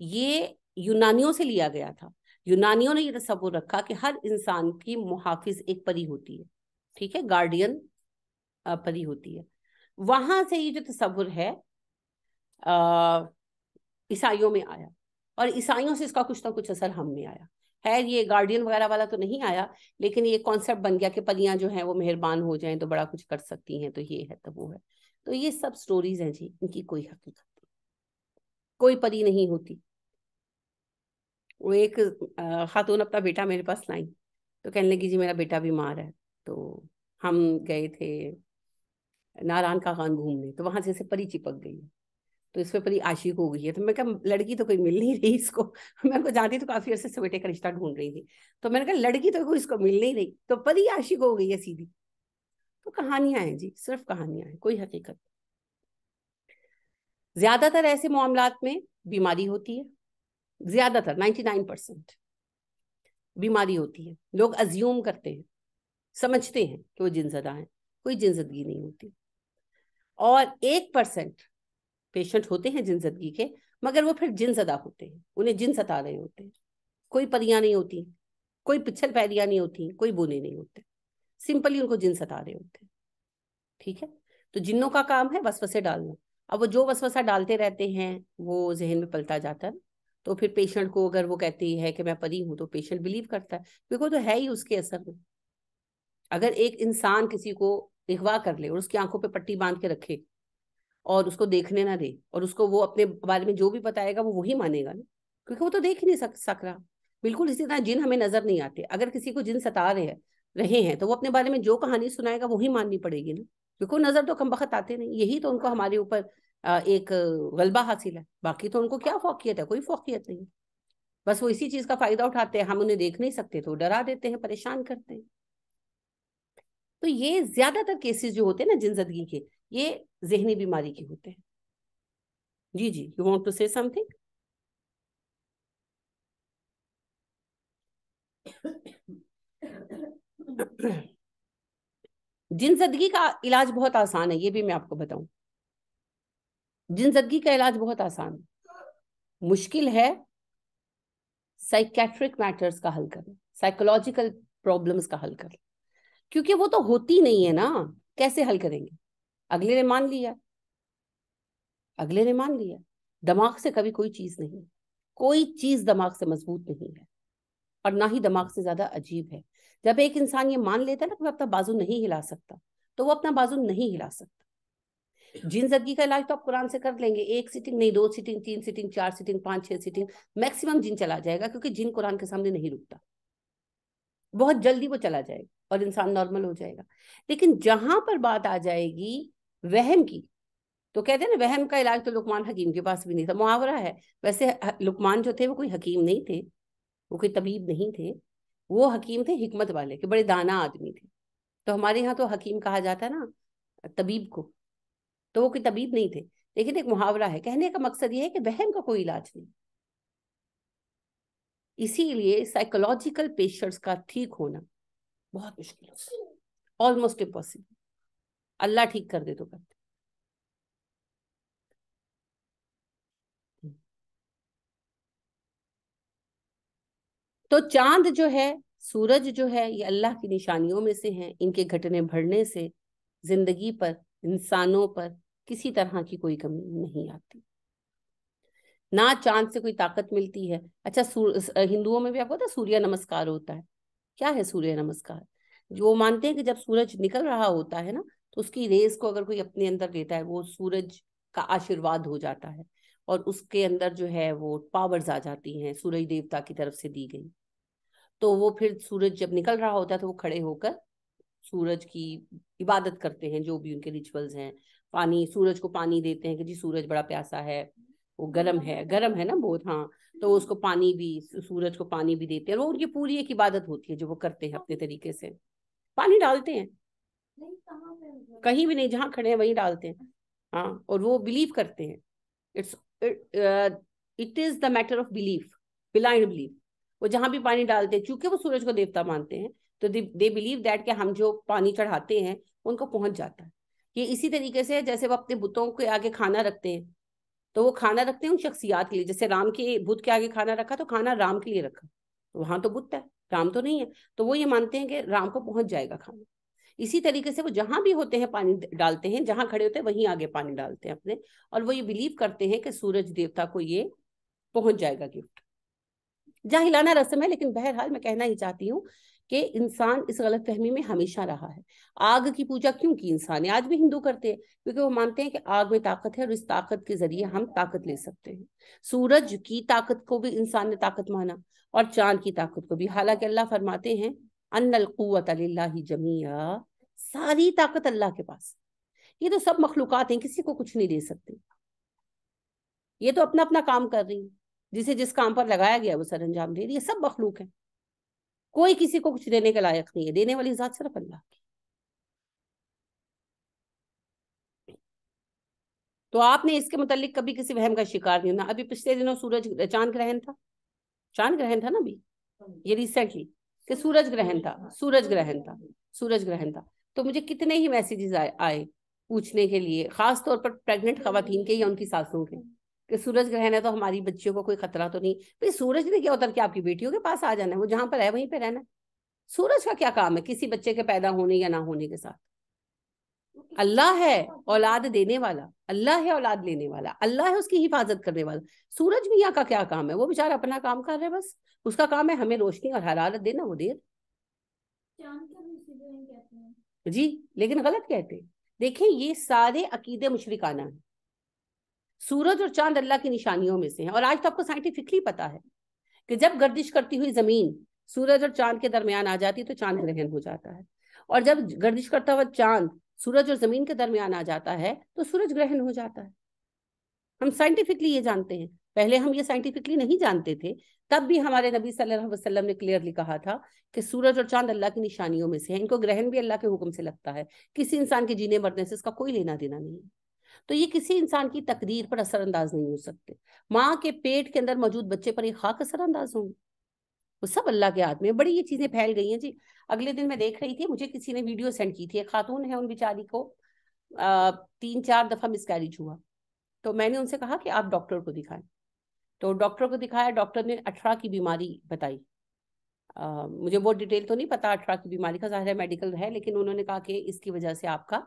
ये यूनानियों से लिया गया था यूनानियों ने ये तस्वुर रखा कि हर इंसान की मुहाफिज एक परी होती है ठीक है गार्डियन परी होती है वहां से ये जो तस्वुर है ईसाइयों में आया और ईसाइयों से इसका कुछ ना कुछ असर हम में आया है ये गार्डियन वगैरह वाला तो नहीं आया लेकिन ये कॉन्सेप्ट बन गया कि परियां जो है वो मेहरबान हो जाएं तो बड़ा कुछ कर सकती हैं तो ये है तो वो है तो ये सब स्टोरीज हैं जी इनकी कोई हकीकत नहीं कोई परी नहीं होती वो एक खातून अपना बेटा मेरे पास लाई तो कहने लगी जी मेरा बेटा बीमार है तो हम गए थे नारायण का खान घूमने तो वहां से परी चिपक गई है तो इस पर परी आशिक हो गई है तो मैं कहा लड़की तो कोई मिल नहीं रही इसको मैं उनको जानती तो काफी अरसे बेटे का रिश्ता ढूंढ रही थी तो मैंने कहा लड़की तो कोई इसको मिल नहीं रही तो परी आशिक हो गई है सीधी तो कहानियां हैं जी सिर्फ कहानियां हैं कोई हकीकत ज्यादातर ऐसे मामला में बीमारी होती है ज्यादातर नाइन्टी नाइन परसेंट बीमारी होती है लोग अज्यूम करते हैं समझते हैं कि वो जिनजदा है कोई जिनजदगी नहीं होती और एक परसेंट पेशेंट होते हैं जिनजदगी के मगर वो फिर जिनजदा होते हैं उन्हें जिन सता रहे होते हैं कोई परियां नहीं होती कोई पिछल पैरियां नहीं होती कोई बोने नहीं होते सिंपली उनको जिन सता रहे होते ठीक है तो जिन्नों का काम है वसवसे डालना अब वो जो वसवसा डालते रहते हैं वो जहन में पलता जाता है तो फिर पेशेंट को अगर वो कहती है कि मैं परी हूं तो पेशेंट बिलीव करता है बिकॉज तो है ही उसके असर में अगर एक इंसान किसी को अगवा कर ले और उसकी आंखों पे पट्टी बांध के रखे और उसको देखने ना दे और उसको वो अपने बारे में जो भी बताएगा वो वही मानेगा ना क्योंकि वो तो देख ही नहीं सक, सक रहा बिल्कुल इसी तरह जिन हमें नजर नहीं आते अगर किसी को जिन सता रहे हैं रहे हैं तो वो अपने बारे में जो कहानी सुनाएगा वही माननी पड़ेगी ना क्योंकि नजर तो कम वक्त आते नहीं यही तो उनको हमारे ऊपर एक गलबा हासिल है बाकी तो उनको क्या फोकियत है कोई फोकियत नहीं बस वो इसी चीज का फायदा उठाते हैं हम उन्हें देख नहीं सकते तो डरा देते हैं परेशान करते हैं तो ये ज्यादातर केसेस जो होते हैं ना जिंदगी के ये जहनी बीमारी के होते हैं जी जी you want to say something जिन जिंदगी का इलाज बहुत आसान है ये भी मैं आपको बताऊं जिंदगी का इलाज बहुत आसान है मुश्किल है साइकेट्रिक मैटर्स का हल करना साइकोलॉजिकल प्रॉब्लम्स का हल करना क्योंकि वो तो होती नहीं है ना कैसे हल करेंगे अगले ने मान लिया अगले ने मान लिया दिमाग से कभी कोई चीज नहीं कोई चीज दिमाग से मजबूत नहीं है और ना ही दिमाग से ज्यादा अजीब है जब एक इंसान ये मान लेता है ना कि मैं अपना बाजू नहीं हिला सकता तो वो अपना बाजू नहीं हिला सकता जिन जदगी का इलाज तो आप कुरान से कर लेंगे एक सीटिंग नहीं दो सीटिंग तीन सीटिंग चार सीटिंग पांच छह सीटिंग मैक्सिमम जिन चला जाएगा क्योंकि जिन कुरान के सामने नहीं रुकता बहुत जल्दी वो चला जाएगा और इंसान नॉर्मल हो जाएगा लेकिन जहां पर बात आ जाएगी वहम की तो कहते हैं ना वहम का इलाज तो लुकमान हकीम के पास भी नहीं था मुहावरा है वैसे लुकमान जो थे वो कोई हकीम नहीं थे वो कोई तबीब नहीं थे वो हकीम थे हिकमत वाले के बड़े दाना आदमी थे तो हमारे यहाँ तो हकीम कहा जाता है ना तबीब को तो वो कोई तबीब नहीं थे लेकिन एक मुहावरा है कहने का मकसद ये है कि वहम का कोई इलाज नहीं इसीलिए साइकोलॉजिकल पेशेंट्स का ठीक होना बहुत मुश्किल ऑलमोस्ट इम्पॉसिबल अल्लाह ठीक कर दे तो करते तो चांद जो है सूरज जो है ये अल्लाह की निशानियों में से हैं इनके घटने भरने से जिंदगी पर इंसानों पर किसी तरह की कोई कमी नहीं आती ना चांद से कोई ताकत मिलती है अच्छा हिंदुओं में भी आपको पता सूर्य नमस्कार होता है क्या है सूर्य नमस्कार वो मानते हैं कि जब सूरज निकल रहा होता है ना तो उसकी रेस को अगर कोई अपने अंदर लेता है वो सूरज का आशीर्वाद हो जाता है और उसके अंदर जो है वो पावर्स आ जाती हैं सूरज देवता की तरफ से दी गई तो वो फिर सूरज जब निकल रहा होता है तो वो खड़े होकर सूरज की इबादत करते हैं जो भी उनके रिचुअल्स हैं पानी सूरज को पानी देते हैं कि जी सूरज बड़ा प्यासा है वो गर्म है गर्म है ना बहुत हाँ तो उसको पानी भी सूरज को पानी भी देते हैं वो उनकी पूरी एक इबादत होती है जो वो करते हैं अपने तरीके से पानी डालते हैं कहीं भी नहीं जहाँ खड़े हैं वहीं डालते हैं हाँ और वो बिलीव करते हैं it's it is the matter of belief blind belief वो जहां भी पानी डालते हैं चूंकि वो सूरज को देवता मानते हैं तो दे बिलीव दैट कि हम जो पानी चढ़ाते हैं उनको पहुंच जाता है ये इसी तरीके से जैसे वो अपने बुतों के आगे खाना रखते हैं तो वो खाना रखते हैं उन शख्सियात के लिए जैसे राम के बुत के आगे खाना रखा तो खाना राम के लिए रखा वहां तो बुत है राम तो नहीं है तो वो ये मानते हैं कि राम को पहुंच जाएगा खाना इसी तरीके से वो जहां भी होते हैं पानी डालते हैं जहां खड़े होते हैं वहीं आगे पानी डालते हैं अपने और वो ये बिलीव करते हैं कि सूरज देवता को ये पहुंच जाएगा गिफ्ट जाहिलाना रस्म है लेकिन बहरहाल मैं कहना ही चाहती हूँ कि इंसान इस गलत फहमी में हमेशा रहा है आग की पूजा क्यों की इंसान आज भी हिंदू करते हैं क्योंकि वो मानते हैं कि आग में ताकत है और इस ताकत के जरिए हम ताकत ले सकते हैं सूरज की ताकत को भी इंसान ने ताकत माना और चांद की ताकत को भी हालांकि अल्लाह फरमाते हैं अन्नकुवत जमीया सारी ताकत अल्लाह के पास ये तो सब मखलूक हैं किसी को कुछ नहीं दे सकते ये तो अपना अपना काम कर रही है जिसे जिस काम पर लगाया गया वो सर अंजाम दे रही सब मखलूक है कोई किसी को कुछ देने के लायक नहीं है देने वाली जात सिर्फ अल्लाह की तो आपने इसके मुतालिक कभी किसी वहम का शिकार नहीं होना अभी पिछले दिनों सूरज चांद ग्रहण था चांद ग्रहण था ना अभी ये रिसेंटली कि सूरज ग्रहण था सूरज ग्रहण था सूरज ग्रहण था तो मुझे कितने ही मैसेजेस आए पूछने के लिए खास तौर पर प्रेग्नेंट खातन के या उनकी सासों के कि सूरज ग्रहण है तो हमारी बच्चियों को कोई खतरा तो नहीं भाई तो सूरज ने क्या होता के आपकी बेटियों के पास आ जाना है वो जहां पर है वहीं पर रहना है सूरज का क्या काम है किसी बच्चे के पैदा होने या ना होने के साथ अल्लाह है औलाद देने वाला अल्लाह है औलाद लेने वाला अल्लाह है उसकी हिफाजत करने वाला सूरज मियाँ का क्या काम है वो बेचारा अपना काम कर रहे बस उसका काम है हमें रोशनी और हरारत देना वो देर जी लेकिन गलत कहते देखें ये सारे अकीदे मुशरिकाना है सूरज और चांद अल्लाह की निशानियों में से हैं और आज तो आपको साइंटिफिकली पता है कि जब गर्दिश करती हुई जमीन सूरज और चांद के दरमियान आ जाती है तो चांद ग्रहण हो जाता है और जब गर्दिश करता हुआ चांद सूरज और जमीन के दरमियान आ जाता है तो सूरज ग्रहण हो जाता है हम साइंटिफिकली ये जानते हैं पहले हम ये साइंटिफिकली नहीं जानते थे तब भी हमारे नबी सल्लल्लाहु अलैहि वसल्लम ने क्लियरली कहा था कि सूरज और चांद अल्लाह की निशानियों में से है इनको ग्रहण भी अल्लाह के हुक्म से लगता है किसी इंसान के जीने मरने से इसका कोई लेना देना नहीं है तो ये किसी इंसान की तकदीर पर असरअंदाज नहीं हो सकते माँ के पेट के अंदर मौजूद बच्चे पर ये खाक असरअंदाज होंगे वो सब अल्लाह के हाथ में बड़ी ये चीजें फैल गई हैं जी अगले दिन मैं देख रही थी मुझे किसी ने वीडियो सेंड की थी एक खातून है उन बेचारी को तीन चार दफा मिसकैरिज हुआ तो मैंने उनसे कहा कि आप डॉक्टर को दिखाएं तो डॉक्टर को दिखाया डॉक्टर ने अठारह की बीमारी बताई आ, मुझे बहुत डिटेल तो नहीं पता अठारह की बीमारी का ज़ाहिर है मेडिकल है लेकिन उन्होंने कहा कि इसकी वजह से आपका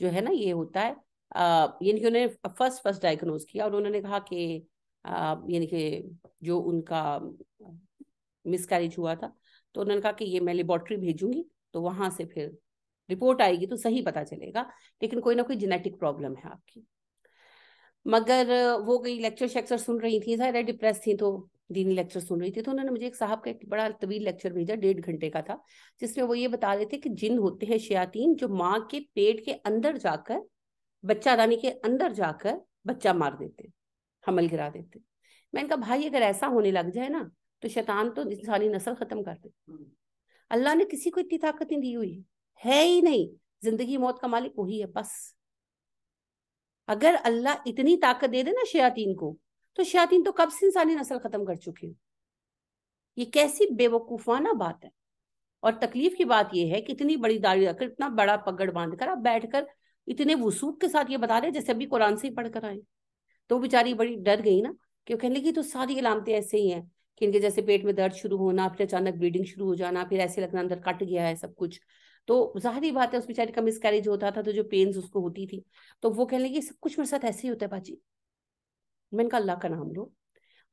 जो है ना ये होता है यानी कि उन्होंने फर्स्ट फर्स्ट डायग्नोज किया और उन्होंने कहा कि यानी कि जो उनका मिसकैरेज हुआ था तो उन्होंने कहा कि ये मैं लेबॉर्ट्री भेजूंगी तो वहां से फिर रिपोर्ट आएगी तो सही पता चलेगा लेकिन कोई ना कोई जेनेटिक प्रॉब्लम है आपकी मगर वो गई लेक्चर शेक्चर सुन रही थी ज़ाहिर डिप्रेस थी तो दीनी लेक्चर सुन रही थी तो उन्होंने मुझे एक साहब का एक बड़ा तवील लेक्चर भेजा डेढ़ घंटे का था जिसमें वो ये बता रहे थे कि जिन होते हैं शयातीन जो माँ के पेट के अंदर जाकर बच्चा दानी के अंदर जाकर बच्चा मार देते हमल गिरा देते मैंने कहा भाई अगर ऐसा होने लग जाए ना तो शैतान तो इंसानी नस्ल खत्म कर दे अल्लाह ने किसी को इतनी ताकत नहीं दी हुई है ही नहीं जिंदगी मौत का मालिक वही है बस अगर अल्लाह इतनी ताकत दे देना शयातीन को तो शयातीन तो कब से इंसानी नस्ल खत्म कर चुके हैं ये कैसी बेवकूफाना बात है और तकलीफ की बात यह है कि इतनी बड़ी दाढ़ी रखकर इतना बड़ा पगड़ बांध कर आप बैठकर इतने वसूख के साथ ये बता रहे जैसे अभी कुरान से ही पढ़ कर आए तो बेचारी बड़ी डर गई ना कि वो कहने लगी तो सारी अलामतें ऐसे ही हैं कि इनके जैसे पेट में दर्द शुरू होना फिर अचानक ब्लीडिंग शुरू हो जाना फिर ऐसे लगना अंदर कट गया है सब कुछ तो जाहिर बात है उस बेचारी का मिसकैरेज होता था तो जो पेन्स उसको होती थी तो वो कहने लगी सब कुछ मेरे साथ ऐसे ही होता है बाजी मैं इनका अल्लाह का नाम लो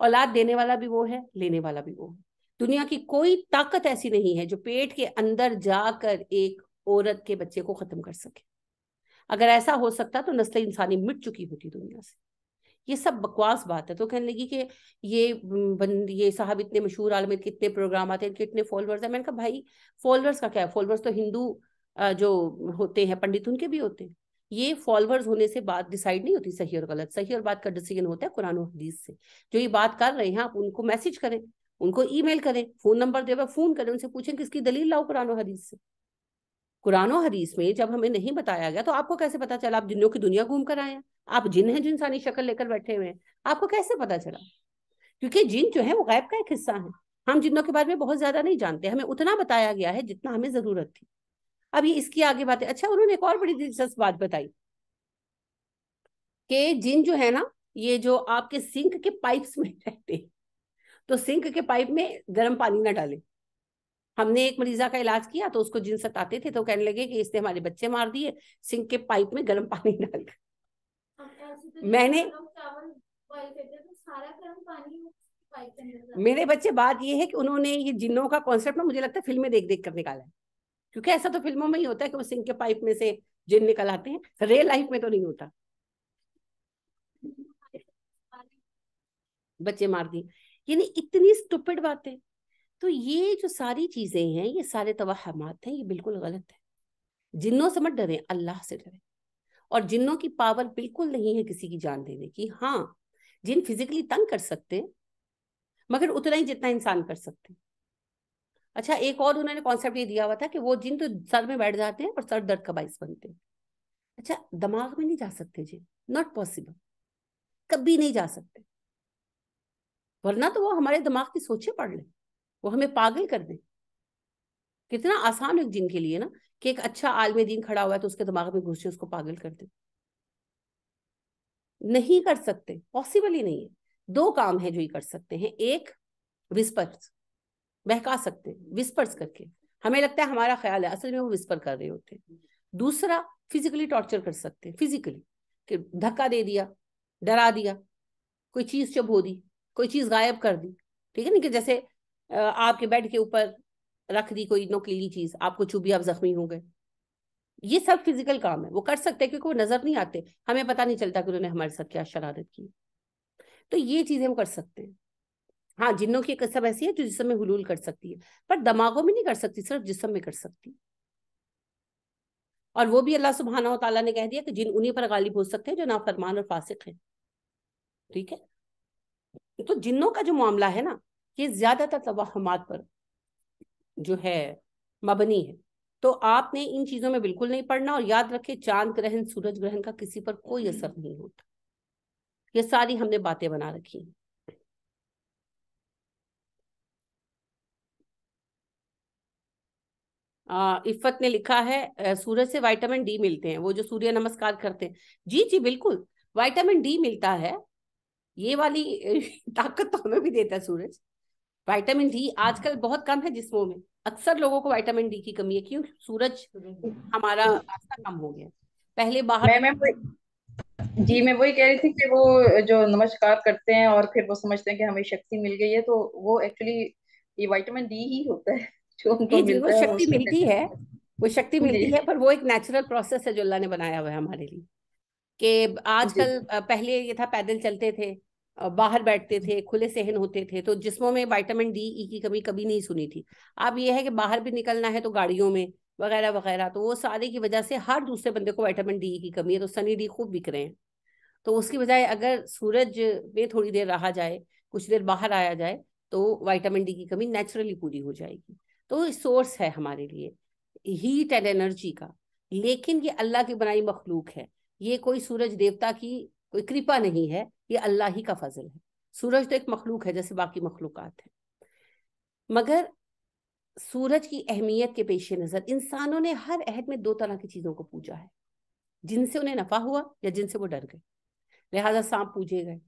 औलाद देने वाला भी वो है लेने वाला भी वो है दुनिया की कोई ताकत ऐसी नहीं है जो पेट के अंदर जाकर एक औरत के बच्चे को खत्म कर सके अगर ऐसा हो सकता तो नस्ल इंसानी मिट चुकी होती दुनिया से ये सब बकवास बात है तो कहने लगी कि ये बंद ये साहब इतने मशहूर आलम के इतने प्रोग्राम आते हैं इनके इतने फॉलोअर्स हैं मैंने कहा भाई फॉलोअर्स का क्या है फॉलोअर्स तो हिंदू जो होते हैं पंडित उनके भी होते हैं ये फॉलोअर्स होने से बात डिसाइड नहीं होती सही और गलत सही और बात का डिसीजन होता है कुरान हदीस से जो ये बात कर रहे हैं आप उनको मैसेज करें उनको ईमेल करें फोन नंबर दे फोन करें उनसे पूछें किसकी दलील लाओ कुरान हदीस से कुरान हदीस में जब हमें नहीं बताया गया तो आपको कैसे पता चला आप जिनों की दुनिया घूम कर आए हैं आप जिन हैं जो इंसानी शक्ल लेकर बैठे हुए हैं आपको कैसे पता चला क्योंकि जिन जो है वो गायब का एक हिस्सा है हम जिन्नों के बारे में बहुत ज्यादा नहीं जानते हमें उतना बताया गया है जितना हमें जरूरत थी अब ये इसकी आगे बात है अच्छा उन्होंने एक और बड़ी दिलचस्प बात बताई कि जिन जो है ना ये जो आपके सिंक के पाइप्स में रहते तो सिंक के पाइप में गर्म पानी ना डालें हमने एक मरीजा का इलाज किया तो उसको जिन सताते थे तो कहने लगे कि इसने हमारे बच्चे मार दिए सिंक के पाइप में गर्म पानी डाल तो मैंने मेरे बच्चे बात ये है कि उन्होंने ये जिन्हों का कॉन्सेप्ट ना मुझे लगता है फिल्में देख देख कर निकाला है क्योंकि ऐसा तो फिल्मों में ही होता है कि वो सिंक के पाइप में से जिन निकल आते हैं रियल लाइफ में तो नहीं होता बच्चे मार दिए यानी इतनी स्टुपिड बातें तो ये जो सारी चीजें हैं ये सारे तोहमात हैं ये बिल्कुल गलत है जिन्नों से मत डरे अल्लाह से डरे और जिन्नों की पावर बिल्कुल नहीं है किसी की जान देने की हाँ जिन फिजिकली तंग कर सकते हैं मगर उतना ही जितना इंसान कर सकते हैं अच्छा एक और उन्होंने कॉन्सेप्ट ये दिया हुआ था कि वो जिन तो सर में बैठ जाते हैं और सर दर्द का बाइस बनते हैं अच्छा दिमाग में नहीं जा सकते जी नॉट पॉसिबल कभी नहीं जा सकते वरना तो वो हमारे दिमाग की सोचे पड़ लें वो हमें पागल कर दें कितना आसान है जिन के लिए ना कि एक अच्छा आलम दिन खड़ा हुआ है तो उसके दिमाग में घुस उसको पागल कर दे नहीं कर सकते पॉसिबल ही नहीं है दो काम है जो ये कर सकते हैं एक विस्पर्स बहका सकते हैं विस्पर्स करके हमें लगता है हमारा ख्याल है असल में वो विस्पर कर रहे होते हैं दूसरा फिजिकली टॉर्चर कर सकते हैं फिजिकली कि धक्का दे दिया डरा दिया कोई चीज चबो दी कोई चीज गायब कर दी ठीक है ना कि जैसे आपके बेड के ऊपर रख दी कोई नोकीली चीज आपको चुभी आप जख्मी हो गए ये सब फिजिकल काम है वो कर सकते हैं क्योंकि वो नजर नहीं आते हमें पता नहीं चलता कि उन्होंने हमारे साथ क्या शरारत की तो ये चीजें हम कर सकते हैं हाँ जिन्हों की कसम ऐसी है जो जिसम में हलूल कर सकती है पर दमागों में नहीं कर सकती सिर्फ जिसम में कर सकती और वो भी अल्लाह सुबहाना तला ने कह दिया कि जिन उन्हीं पर गालिब हो सकते हैं जो नाफरमान और फासिक है ठीक है तो जिन्हों का जो मामला है ना ये ज़्यादातर तोहमात पर जो है मबनी है तो आपने इन चीज़ों में बिल्कुल नहीं पढ़ना और याद रखे चांद ग्रहण सूरज ग्रहण का किसी पर कोई हम्म। असर नहीं होता ये सारी हमने बातें बना रखी हैं इफ्फत ने लिखा है सूरज से विटामिन डी मिलते हैं वो जो सूर्य नमस्कार करते हैं जी जी बिल्कुल विटामिन डी मिलता है ये वाली ताकत तो हमें भी देता है सूरज विटामिन डी आजकल बहुत कम है जिस्मों में अक्सर लोगों को विटामिन डी की कमी है क्यों सूरज हमारा रास्ता कम हो गया पहले बाहर मैं, मैं जी मैं वही कह रही थी कि वो जो नमस्कार करते हैं और फिर वो समझते हैं कि हमें शक्ति मिल गई है तो वो एक्चुअली ये विटामिन डी ही होता है जो उनको मिलता है शक्ति मिलती है वो शक्ति मिलती है पर वो एक नेचुरल प्रोसेस है जो अल्लाह ने बनाया हुआ है हमारे लिए कि आजकल पहले ये था पैदल चलते थे बाहर बैठते थे खुले सहन होते थे तो जिस्मों में वाइटामिन डी ई की कमी कभी नहीं सुनी थी अब यह है कि बाहर भी निकलना है तो गाड़ियों में वगैरह वगैरह तो वो सारे की वजह से हर दूसरे बंदे को वाइटामिन डी की कमी है तो सनी डी खूब बिक रहे हैं तो उसकी बजाय अगर सूरज में थोड़ी देर रहा जाए कुछ देर बाहर आया जाए तो वाइटामिन डी की कमी नेचुरली पूरी हो जाएगी तो सोर्स है हमारे लिए हीट एंड एनर्जी का लेकिन ये अल्लाह की बनाई मखलूक है ये कोई सूरज देवता की कोई कृपा नहीं है ये अल्लाह ही का फजल है सूरज तो एक मखलूक है जैसे बाकी मखलूक है मगर सूरज की अहमियत के पेश नज़र इंसानों ने हर अहद में दो तरह की चीज़ों को पूजा है जिनसे उन्हें नफा हुआ या जिनसे वो डर गए लिहाजा सांप पूजे गए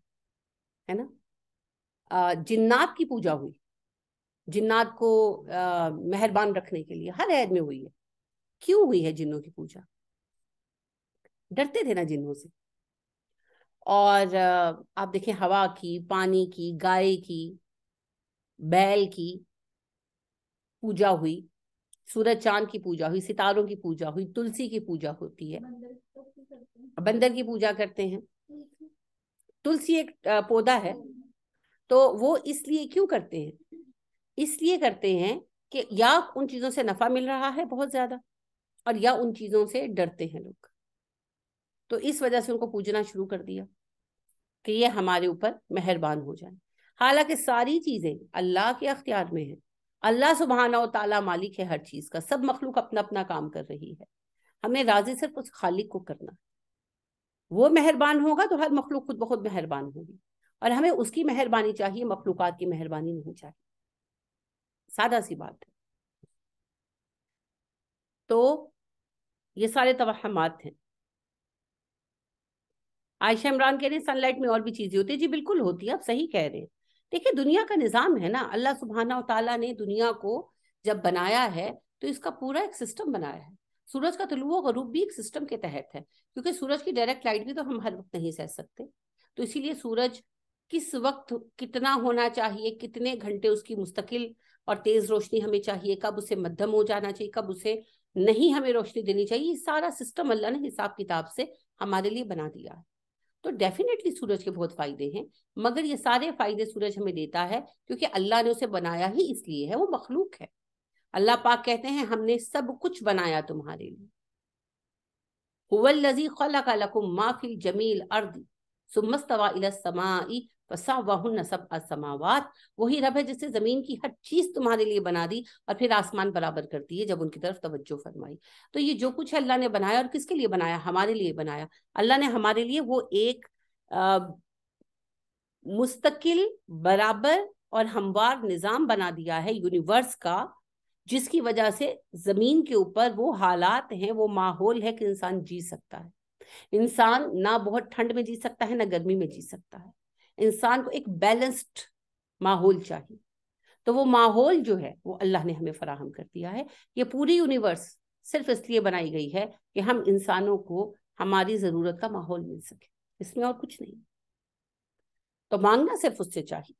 है ना जिन्नात की पूजा हुई जिन्नात को मेहरबान रखने के लिए हर अहद में हुई है क्यों हुई है जिन्नों की पूजा डरते थे ना जिन्नों से और आप देखें हवा की पानी की गाय की बैल की पूजा हुई सूरज चांद की पूजा हुई सितारों की पूजा हुई तुलसी की पूजा होती है बंदर की पूजा करते हैं तुलसी एक पौधा है तो वो इसलिए क्यों करते हैं इसलिए करते हैं कि या उन चीजों से नफा मिल रहा है बहुत ज्यादा और या उन चीजों से डरते हैं लोग तो इस वजह से उनको पूजना शुरू कर दिया कि ये हमारे ऊपर मेहरबान हो जाए हालांकि सारी चीज़ें अल्लाह के अख्तियार में है अल्लाह सुबहाना ताला मालिक है हर चीज़ का सब मखलूक अपना अपना काम कर रही है हमें राजी सिर्फ उस खालिक को करना है वो मेहरबान होगा तो हर मखलूक खुद बहुत मेहरबान होगी और हमें उसकी मेहरबानी चाहिए मखलूक की मेहरबानी नहीं चाहिए सादा सी बात है तो ये सारे तोहमात हैं आयशा इमरान कह रहे हैं सनलाइट में और भी चीजें होती है जी बिल्कुल होती है आप सही कह रहे हैं देखिए दुनिया का निज़ाम है ना अल्लाह सुबहाना तला ने दुनिया को जब बनाया है तो इसका पूरा एक सिस्टम बनाया है सूरज का तलुओ गरूप भी एक सिस्टम के तहत है क्योंकि सूरज की डायरेक्ट लाइट भी तो हम हर वक्त नहीं सह सकते तो इसीलिए सूरज किस वक्त कितना होना चाहिए कितने घंटे उसकी मुस्तकिल और तेज रोशनी हमें चाहिए कब उसे मध्यम हो जाना चाहिए कब उसे नहीं हमें रोशनी देनी चाहिए ये सारा सिस्टम अल्लाह ने हिसाब किताब से हमारे लिए बना दिया है तो डेफिनेटली सूरज के बहुत फायदे हैं मगर ये सारे फायदे सूरज हमें देता है क्योंकि अल्लाह ने उसे बनाया ही इसलिए है वो मखलूक है अल्लाह पाक कहते हैं हमने सब कुछ बनाया तुम्हारे लिए हुवल्लजी खलक लकुम माफिल जमील अर्द सुमस्तवा समाई वसा सब असमावात वही रब है जिसने जमीन की हर चीज तुम्हारे लिए बना दी और फिर आसमान बराबर कर दिए जब उनकी तरफ तवज्जो फरमाई तो ये जो कुछ अल्लाह ने बनाया और किसके लिए बनाया हमारे लिए बनाया अल्लाह ने हमारे लिए वो एक मुस्तकिल बराबर और हमवार निज़ाम बना दिया है यूनिवर्स का जिसकी वजह से ज़मीन के ऊपर वो हालात हैं वो माहौल है कि इंसान जी सकता है इंसान ना बहुत ठंड में जी सकता है ना गर्मी में जी सकता है इंसान को एक बैलेंस्ड माहौल चाहिए तो वो माहौल जो है वो अल्लाह ने हमें फराहम कर दिया है ये पूरी यूनिवर्स सिर्फ इसलिए बनाई गई है कि हम इंसानों को हमारी ज़रूरत का माहौल मिल सके इसमें और कुछ नहीं तो मांगना सिर्फ उससे चाहिए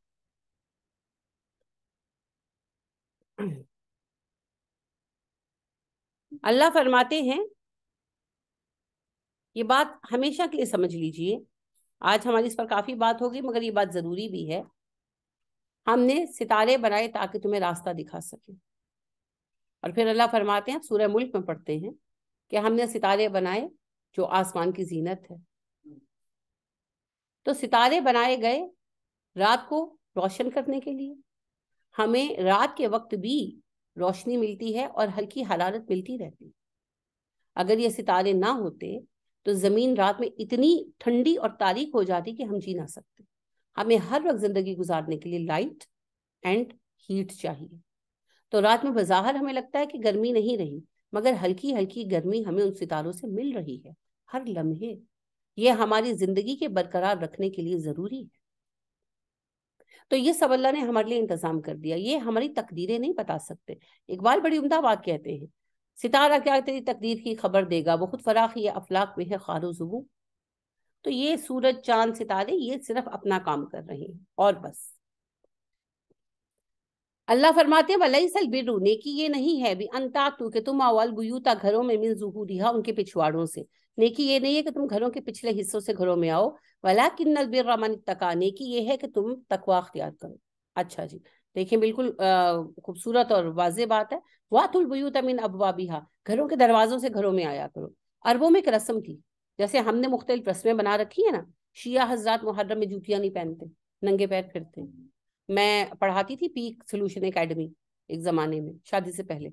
अल्लाह फरमाते हैं ये बात हमेशा के लिए समझ लीजिए आज हमारी इस पर काफी बात होगी मगर ये बात जरूरी भी है हमने सितारे बनाए ताकि तुम्हें रास्ता दिखा सके और फिर अल्लाह फरमाते हैं सूर्य मुल्क में पढ़ते हैं कि हमने सितारे बनाए जो आसमान की जीनत है तो सितारे बनाए गए रात को रोशन करने के लिए हमें रात के वक्त भी रोशनी मिलती है और हल्की हरारत मिलती रहती है अगर ये सितारे ना होते तो जमीन रात में इतनी ठंडी और तारीख हो जाती कि हम जी ना सकते हमें हर वक्त जिंदगी गुजारने के लिए लाइट एंड हीट चाहिए तो रात में बजाहर हमें लगता है कि गर्मी नहीं रही मगर हल्की हल्की गर्मी हमें उन सितारों से मिल रही है हर लम्हे ये हमारी जिंदगी के बरकरार रखने के लिए जरूरी है तो ये सब अल्लाह ने हमारे लिए इंतजाम कर दिया ये हमारी तकदीरें नहीं बता सकते इकबाल बड़ी उमदा बात कहते हैं सितारा क्या तेरी तकदीर की खबर देगा वो खुद फराखी अफलाक में है खारो जबू तो ये सूरज चांद सितारे ये सिर्फ अपना काम कर रहे हैं और बस अल्लाह फरमाते वलई सल बिरु की ये नहीं है भी अंता तू के तुम अवल बुयूता घरों में मिन जहूरिहा उनके पिछवाड़ों से नेकी ये नहीं है कि तुम घरों के पिछले हिस्सों से घरों में आओ वला किन्नल बिर रमन तका नेकी ये है कि तुम तकवा अख्तियार करो अच्छा जी देखिए बिल्कुल खूबसूरत और वाजे बात है वातुल बुयूत अमीन अबवाबिहा घरों के दरवाजों से घरों में आया करो अरबों में एक रस्म थी जैसे हमने मुख्तलिफ रस्में बना रखी है ना शिया हजरात मुहर्रम में जूतियाँ नहीं पहनते नंगे पैर फिरते मैं पढ़ाती थी पीक सोल्यूशन अकेडमी एक जमाने में शादी से पहले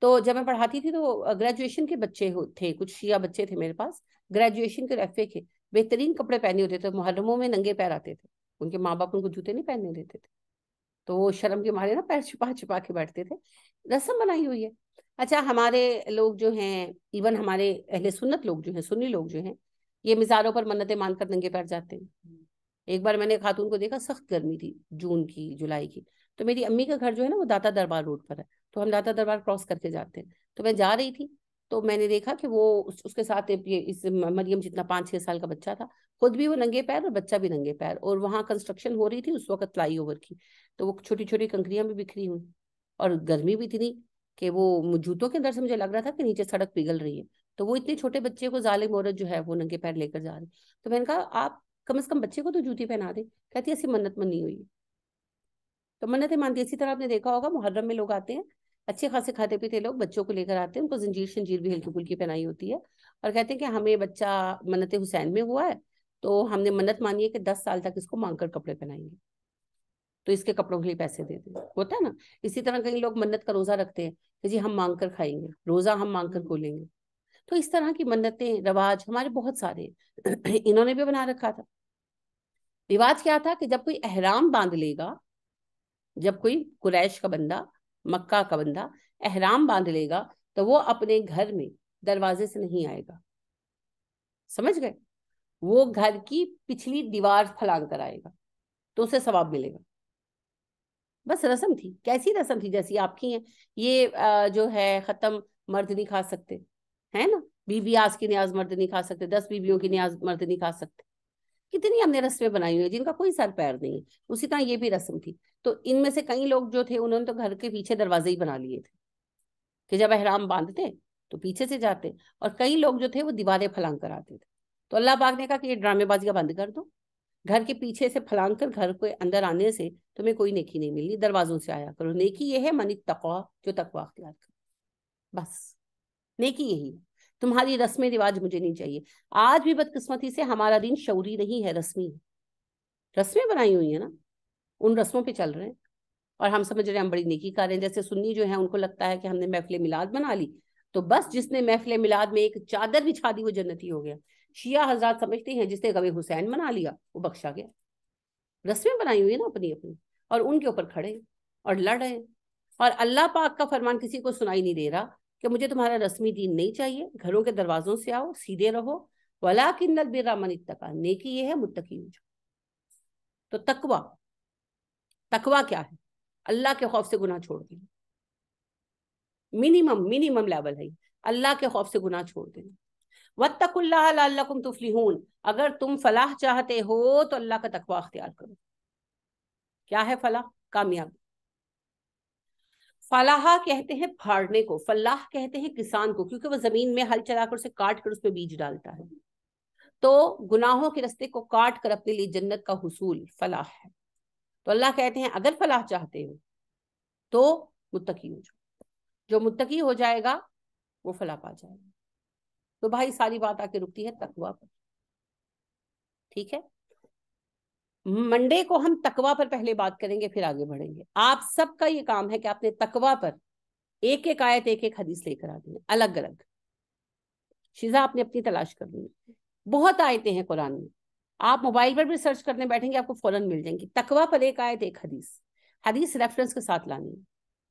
तो जब मैं पढ़ाती थी तो ग्रेजुएशन के बच्चे थे कुछ शिया बच्चे थे मेरे पास ग्रेजुएशन के रफे के बेहतरीन कपड़े पहने होते थे मुहर्रमों में नंगे पैर आते थे उनके माँ बाप उनको जूते नहीं पहनने देते थे तो वो शर्म के मारे ना पैर छुपा छुपा के बैठते थे रस्म बनाई हुई है अच्छा हमारे लोग जो हैं इवन हमारे अहले सुन्नत लोग जो हैं सुन्नी लोग जो हैं ये मिजारों पर मन्नतें मानकर नंगे पैर जाते हैं एक बार मैंने खातून को देखा सख्त गर्मी थी जून की जुलाई की तो मेरी अम्मी का घर जो है ना वो दाता दरबार रोड पर है तो हम दाता दरबार क्रॉस करके जाते हैं तो मैं जा रही थी तो मैंने देखा कि वो उस, उसके साथ ये इस मरियम जितना पाँच छः साल का बच्चा था खुद भी वो नंगे पैर और बच्चा भी नंगे पैर और वहां कंस्ट्रक्शन हो रही थी उस वक्त फ्लाई ओवर की तो वो छोटी छोटी कंकरियां भी बिखरी हुई और गर्मी भी इतनी कि वो जूतों के अंदर से मुझे लग रहा था कि नीचे सड़क पिघल रही है तो वो इतने छोटे बच्चे को जालिम औरत जो है वो नंगे पैर लेकर जा रही तो मैंने कहा आप कम से कम बच्चे को तो जूती पहना दे कहती ऐसी मन्नत मनी हुई तो मन्नत मानती इसी तरह आपने देखा होगा मुहर्रम में लोग आते हैं अच्छे खासे खाते पीते लोग बच्चों को लेकर आते हैं उनको जंजीर शंजीर भी हल्की फुल्की पहनाई होती है और कहते हैं कि हमें बच्चा मन्नत हुसैन में हुआ है तो हमने मन्नत मानी है कि दस साल तक इसको मांग कर कपड़े पहनाएंगे तो इसके कपड़ों के लिए पैसे दे दें होता है ना इसी तरह कई लोग मन्नत का रोजा रखते हैं कि जी हम मांग कर खाएंगे रोजा हम मांग कर खोलेंगे तो इस तरह की मन्नतें रवाज हमारे बहुत सारे इन्होंने भी बना रखा था रिवाज क्या था कि जब कोई अहराम बांध लेगा जब कोई कुरैश का बंदा मक्का का बंदा अहराम बांध लेगा तो वो अपने घर में दरवाजे से नहीं आएगा समझ गए वो घर की पिछली दीवार फलांग कर आएगा तो उसे सवाब मिलेगा बस रसम थी कैसी रसम थी जैसी आपकी है ये जो है खत्म मर्द नहीं खा सकते है ना बीबी आज की न्याज मर्द नहीं खा सकते दस बीबियों की न्याज मर्द नहीं खा सकते कितनी हमने रस्में बनाई हुई है जिनका कोई सर पैर नहीं है उसी तरह ये भी रस्म थी तो इनमें से कई लोग जो थे उन्होंने तो घर के पीछे दरवाजे ही बना लिए थे कि जब अहराम बांधते तो पीछे से जाते और कई लोग जो थे वो दीवारें फलांग कर आते थे तो अल्लाह पाक ने कहा कि ये ड्रामेबाजियाँ बंद कर दो घर के पीछे से फलांग कर घर के अंदर आने से तुम्हें कोई नेकी नहीं मिली दरवाजों से आया करो नेकी ये है मनी तकवा जो तकवा अख्तियार करो बस नेकी यही है तुम्हारी रस्म रिवाज मुझे नहीं चाहिए आज भी बदकिस्मती से हमारा दिन शौरी नहीं है रस्मी है रस्में बनाई हुई है ना उन रस्मों पे चल रहे हैं और हम समझ रहे हैं हम बड़ी नेकी कर रहे हैं जैसे सुन्नी जो है उनको लगता है कि हमने महफिल मिलाद बना ली तो बस जिसने महफिल मिलाद में एक चादर बिछा दी वो जन्नती हो गया शिया हजरात समझते हैं जिसने कभी हुसैन मना लिया वो बख्शा गया रस्में बनाई हुई है ना अपनी अपनी और उनके ऊपर खड़े और लड़ रहे और अल्लाह पाक का फरमान किसी को सुनाई नहीं दे रहा कि मुझे तुम्हारा रस्मी दीन नहीं चाहिए घरों के दरवाजों से आओ सीधे रहो वला किन्नल बिरा मन इतका नेकी ये है मुतकी हो तो तकवा तकवा क्या है अल्लाह के खौफ से गुना छोड़ देना मिनिमम मिनिमम लेवल है अल्लाह के खौफ से गुना छोड़ देना वत्तकुल्लाकुम तुफलीहून अगर तुम फलाह चाहते हो तो अल्लाह का तकवा अख्तियार करो क्या है फलाह कामयाबी फलाहा कहते हैं फाड़ने को फलाह कहते हैं किसान को क्योंकि वह जमीन में हल चलाकर उसे काट कर उस पर बीज डालता है तो गुनाहों के रस्ते को काट कर अपने लिए जन्नत का हसूल फलाह है तो अल्लाह कहते हैं अगर फलाह चाहते हो तो मुत्तकी हो जाओ जो मुत्तकी हो जाएगा वो फलाह पा जाएगा तो भाई सारी बात आके रुकती है तकवा पर ठीक है मंडे को हम तकवा पर पहले बात करेंगे फिर आगे बढ़ेंगे आप सबका ये काम है कि आपने तकवा पर एक एक आयत एक एक हदीस लेकर आ दी अलग अलग शिजा आपने अपनी तलाश कर दी बहुत आयतें हैं कुरान में आप मोबाइल पर भी सर्च करने बैठेंगे आपको फौरन मिल जाएंगी तकवा पर एक आयत एक हदीस हदीस रेफरेंस के साथ लानी है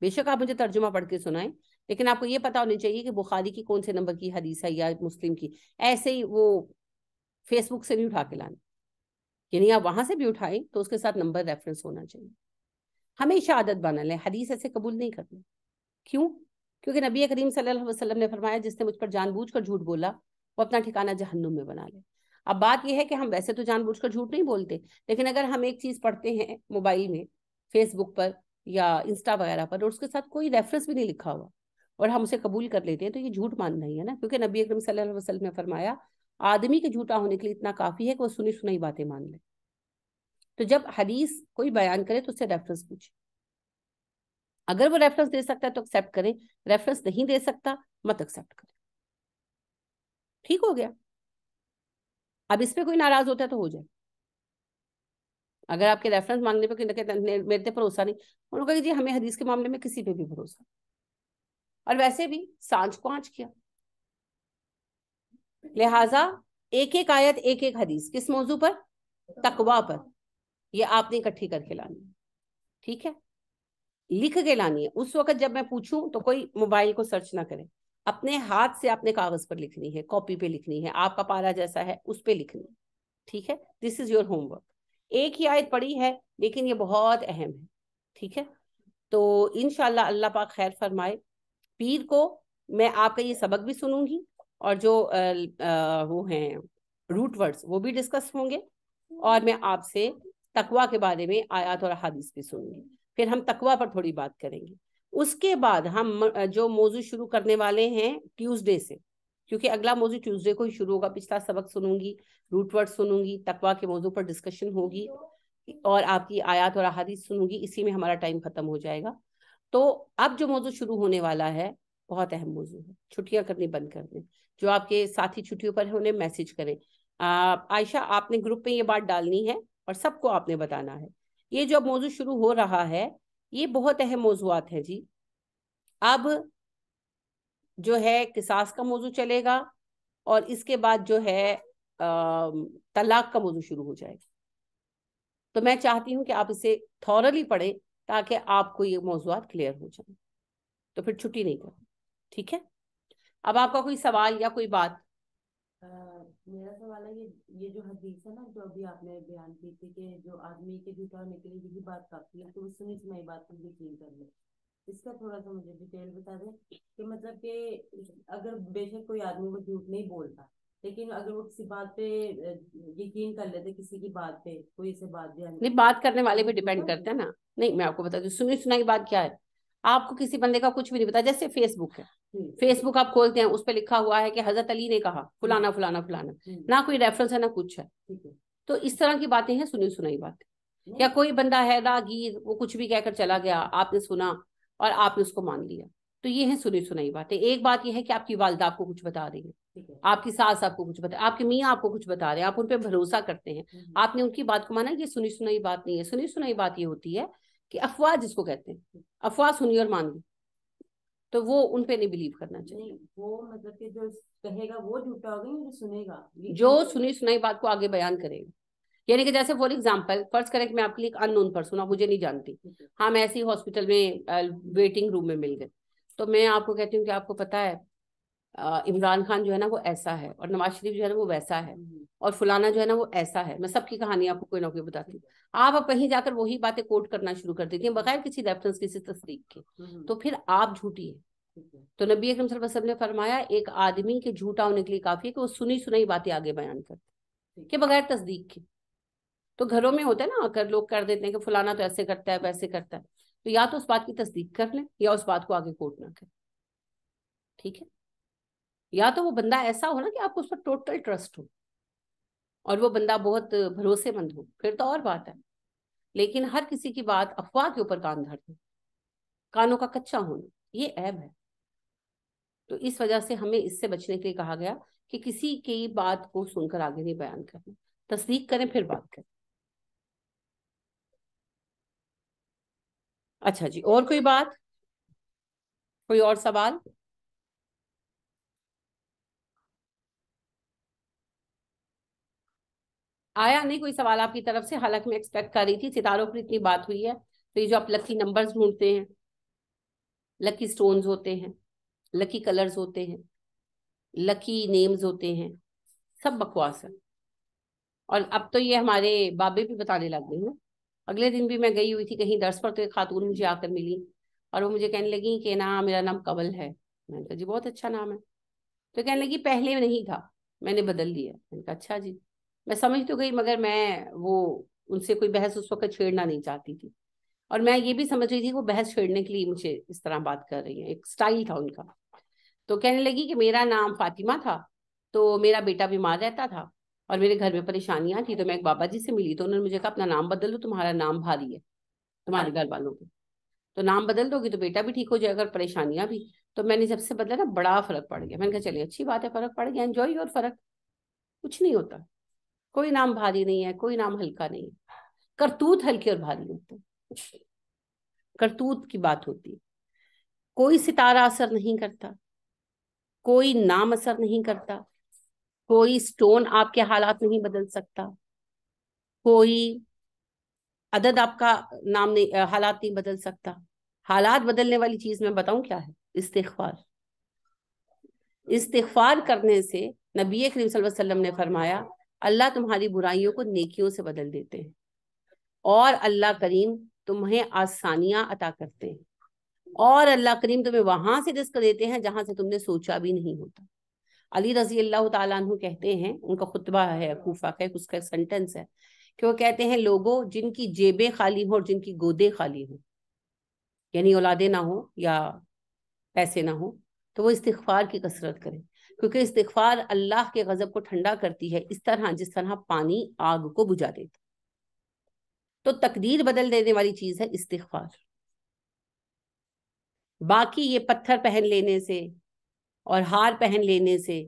बेशक आप मुझे तर्जुमा पढ़ के सुनाएं लेकिन आपको ये पता होनी चाहिए कि बुखारी की कौन से नंबर की हदीस है या मुस्लिम की ऐसे ही वो फेसबुक से भी उठा के लाने यानी आप वहां से भी उठाएं तो उसके साथ नंबर रेफरेंस होना चाहिए हमेशा आदत बना लें हदीस ऐसे कबूल नहीं करनी क्यों क्योंकि नबी करीम सल्लल्लाहु अलैहि वसल्लम ने फरमाया जिसने मुझ पर जानबूझकर झूठ बोला वो अपना ठिकाना जहन्नुम में बना ले अब बात यह है कि हम वैसे तो जानबूझकर झूठ नहीं बोलते लेकिन अगर हम एक चीज़ पढ़ते हैं मोबाइल में फेसबुक पर या इंस्टा वगैरह पर और उसके साथ कोई रेफरेंस भी नहीं लिखा हुआ और हम उसे कबूल कर लेते हैं तो ये झूठ मानना ही है ना क्योंकि नबी अकरम सल्लल्लाहु अलैहि वसल्लम ने फरमाया आदमी के झूठा होने के लिए इतना काफ़ी है कि वो सुनी सुनाई बातें मान ले तो जब हदीस कोई बयान करे तो उससे रेफरेंस पूछे अगर वो रेफरेंस दे सकता है तो एक्सेप्ट करें रेफरेंस नहीं दे सकता मत एक्सेप्ट करें ठीक हो गया अब इस पर कोई नाराज होता है तो हो जाए अगर आपके रेफरेंस मांगने पर मेरे पे भरोसा नहीं उन्होंने कहा जी हमें हदीस के मामले में किसी पे भी भरोसा और वैसे भी सांझ को आंच किया लिहाजा एक एक आयत एक एक हदीस किस मौजू पर तकवा पर ये आपने इकट्ठी करके लानी है ठीक है लिख के लानी है उस वक्त जब मैं पूछूं तो कोई मोबाइल को सर्च ना करे अपने हाथ से अपने कागज पर लिखनी है कॉपी पे लिखनी है आपका पारा जैसा है उस पर लिखनी है ठीक है दिस इज योर होमवर्क एक ही आयत पड़ी है लेकिन ये बहुत अहम है ठीक है तो इनशाला अल्लाह पाक खैर फरमाए पीर को मैं आपका ये सबक भी सुनूंगी और जो आ, आ, वो हैं रूट वर्ड्स वो भी डिस्कस होंगे और मैं आपसे तकवा के बारे में आयात और हदीस भी सुनूंगी फिर हम तकवा पर थोड़ी बात करेंगे उसके बाद हम जो मौजू शुरू करने वाले हैं ट्यूसडे से क्योंकि अगला मौजू ट्यूसडे को ही शुरू होगा पिछला सबक सुनूंगी रूट वर्ड सुनूंगी तकवा के मौजू पर डिस्कशन होगी और आपकी आयात और अहादीस सुनूंगी इसी में हमारा टाइम खत्म हो जाएगा तो अब जो मौजू शुरू होने वाला है बहुत अहम मौजू है छुट्टियां करनी बंद कर दें जो आपके साथी छुट्टियों पर है उन्हें मैसेज करें आयशा आपने ग्रुप में ये बात डालनी है और सबको आपने बताना है ये जो अब मौजू शुरू हो रहा है ये बहुत अहम मौजूद है जी अब जो है किसास का मौजू चलेगा और इसके बाद जो है तलाक का मौजू शुरू हो जाएगा तो मैं चाहती हूं कि आप इसे थॉरली पढ़ें ताकि आपको ये मौजूद क्लियर हो जाए तो फिर छुट्टी नहीं करो ठीक है अब आपका कोई सवाल या कोई बात आ, मेरा सवाल है ये ये जो हदीस है ना जो अभी आपने बयान की थी कि जो आदमी के झूठा होने के लिए यही बात काफी है तो वो सुनी सुनाई बात पर यकीन कर ले इसका थोड़ा सा मुझे डिटेल बता दें कि मतलब कि अगर बेशक कोई आदमी वो झूठ नहीं बोलता लेकिन अगर वो किसी बात पे यकीन कर लेते किसी की बात पे कोई से बात ध्यान नहीं बात करने वाले पे तो डिपेंड मतलब करते हैं ना नहीं मैं आपको बता दू सुनी सुना की बात क्या है आपको किसी बंदे का कुछ भी नहीं पता जैसे फेसबुक है फेसबुक हम्म। आप खोलते हैं उस पर लिखा हुआ है कि हजरत अली ने कहा हम्म। फुलाना फुलाना फुलाना हम्म। ना कोई रेफरेंस है ना कुछ है तो इस तरह की बातें हैं सुनी सुनाई बातें या कोई बंदा है रागीर वो कुछ भी कहकर चला गया आपने सुना और आपने उसको मान लिया तो ये है सुनी सुनाई बातें एक बात यह है कि आपकी वालदा आपको कुछ बता रही है आपकी सास आपको कुछ बता आपके मियाँ आपको कुछ बता रहे हैं आप उन पर भरोसा करते हैं आपने उनकी बात को माना ये सुनी सुनाई बात नहीं है सुनी सुनाई बात ये होती है कि अफवाह जिसको कहते हैं अफवाह सुनी और मान ली तो वो उन पे नहीं बिलीव करना चाहिए वो मतलब कि जो कहेगा वो झूठा होगा जो सुनेगा जो सुनी सुनाई बात को आगे बयान करेगा यानी कि जैसे फॉर एग्जाम्पल फर्ज करें कि मैं आपके लिए एक अननोन पर्सन हूँ मुझे नहीं जानती हम ऐसे ही हॉस्पिटल में वेटिंग रूम में मिल गए तो मैं आपको कहती हूँ कि आपको पता है इमरान खान जो है ना वो ऐसा है और नवाज शरीफ जो है ना वो वैसा है हम्म। और फुलाना जो है ना वो ऐसा है मैं सबकी कहानी आपको कोई ना कोई बताती हूँ आप अब कहीं जाकर वही बातें कोट करना शुरू कर देती है बगैर किसी रेफरेंस किसी तस्दीक के हम्म। तो फिर आप झूठी है तो नबी अकरम वसल्लम ने फरमाया एक आदमी के झूठा होने के लिए काफी है कि वो सुनी सुनाई बातें आगे बयान कर के बगैर तस्दीक के तो घरों में होता है ना अगर लोग कर देते हैं कि फलाना तो ऐसे करता है वैसे करता है तो या तो उस बात की तस्दीक कर लें या उस बात को आगे कोट ना करें ठीक है या तो वो बंदा ऐसा हो ना कि आपको उस पर टोटल ट्रस्ट हो और वो बंदा बहुत भरोसेमंद हो फिर तो और बात है लेकिन हर किसी की बात अफवाह के ऊपर कान धरते कानों का कच्चा होना ये ऐब है तो इस वजह से हमें इससे बचने के लिए कहा गया कि किसी की बात को सुनकर आगे नहीं बयान करना तस्दीक करें फिर बात करें अच्छा जी और कोई बात कोई और सवाल आया नहीं कोई सवाल आपकी तरफ से हालांकि मैं एक्सपेक्ट कर रही थी सितारों पर इतनी बात हुई है तो ये जो आप लकी नंबर्स ढूंढते हैं लकी स्टोन्स होते हैं लकी कलर्स होते हैं लकी नेम्स होते हैं सब बकवास है और अब तो ये हमारे बाबे भी बताने लग गए हैं अगले दिन भी मैं गई हुई थी कहीं दर्श पर तो एक खातून मुझे आकर मिली और वो मुझे कहने लगी कि ना मेरा नाम कंवल है मैंने कहा जी बहुत अच्छा नाम है तो कहने लगी पहले नहीं था मैंने बदल दिया मैंने कहा अच्छा जी मैं समझ तो गई मगर मैं वो उनसे कोई बहस उस वक्त छेड़ना नहीं चाहती थी और मैं ये भी समझ रही थी वो बहस छेड़ने के लिए मुझे इस तरह बात कर रही है एक स्टाइल था उनका तो कहने लगी कि मेरा नाम फातिमा था तो मेरा बेटा बीमार रहता था और मेरे घर में परेशानियां थी तो मैं एक बाबा जी से मिली तो उन्होंने मुझे कहा अपना नाम बदल दो तुम्हारा नाम भारी है तुम्हारे घर वालों को तो नाम बदल दोगी तो बेटा भी ठीक हो जाएगा और परेशानियां भी तो मैंने जब से बदला ना बड़ा फर्क पड़ गया मैंने कहा चलिए अच्छी बात है फर्क पड़ गया एंजॉय और फर्क कुछ नहीं होता कोई नाम भारी नहीं है कोई नाम हल्का नहीं है करतूत हल्के और भारी होते हैं करतूत की बात होती है कोई सितारा असर नहीं करता कोई नाम असर नहीं करता कोई स्टोन आपके हालात नहीं बदल सकता कोई अदद आपका नाम नहीं हालात नहीं बदल सकता हालात बदलने वाली चीज मैं बताऊं क्या है इस्तेफार इस्तार करने से नबी करीम वसल्लम ने फरमाया अल्लाह तुम्हारी बुराइयों को नेकियों से बदल देते हैं और अल्लाह करीम तुम्हें आसानियां अता करते हैं और अल्लाह करीम तुम्हें वहां से रिस्क देते हैं जहां से तुमने सोचा भी नहीं होता अली रजी अल्लाह तु कहते हैं उनका खुतबा है खूफा का उसका सेंटेंस है कि वो कहते हैं लोगों जिनकी जेबें खाली हों और जिनकी गोदे खाली हों यानी औलादे ना हो या पैसे ना हो तो वो इस्तार की कसरत करें क्योंकि इस्तार अल्लाह के गजब को ठंडा करती है इस तरह जिस तरह पानी आग को बुझा देता तो तकदीर बदल देने वाली चीज है इस्तार बाकी ये पत्थर पहन लेने से और हार पहन लेने से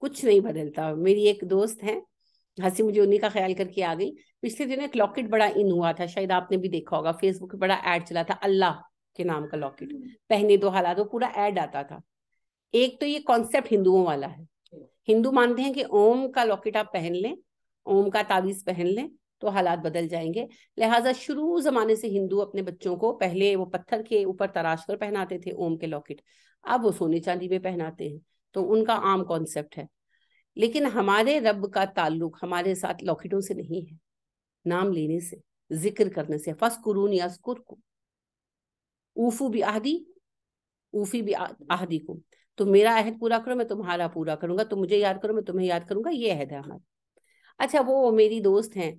कुछ नहीं बदलता मेरी एक दोस्त है हंसी मुझे उन्हीं का ख्याल करके आ गई पिछले दिनों एक लॉकेट बड़ा इन हुआ था शायद आपने भी देखा होगा फेसबुक पे बड़ा ऐड चला था अल्लाह के नाम का लॉकेट हम्म। पहने दो हालात वो पूरा ऐड आता था एक तो ये कॉन्सेप्ट हिंदुओं वाला है हिंदू मानते हैं कि ओम का लॉकेट आप पहन लें ओम का तावीज पहन लें तो हालात बदल जाएंगे लिहाजा शुरू जमाने से हिंदू अपने बच्चों को पहले वो पत्थर के ऊपर तराश कर पहनाते थे ओम के लॉकेट अब वो सोने चांदी में पहनाते हैं तो उनका आम कॉन्सेप्ट है लेकिन हमारे रब का ताल्लुक हमारे साथ लॉकेटों से नहीं है नाम लेने से जिक्र करने से फस कुरून या को भी आहदी ऊफी भी आहदी को तुम मेरा अहद पूरा करो मैं तुम्हारा पूरा करूंगा तुम मुझे याद करो मैं तुम्हें याद करूंगा ये अहद है हमारा अच्छा वो मेरी दोस्त हैं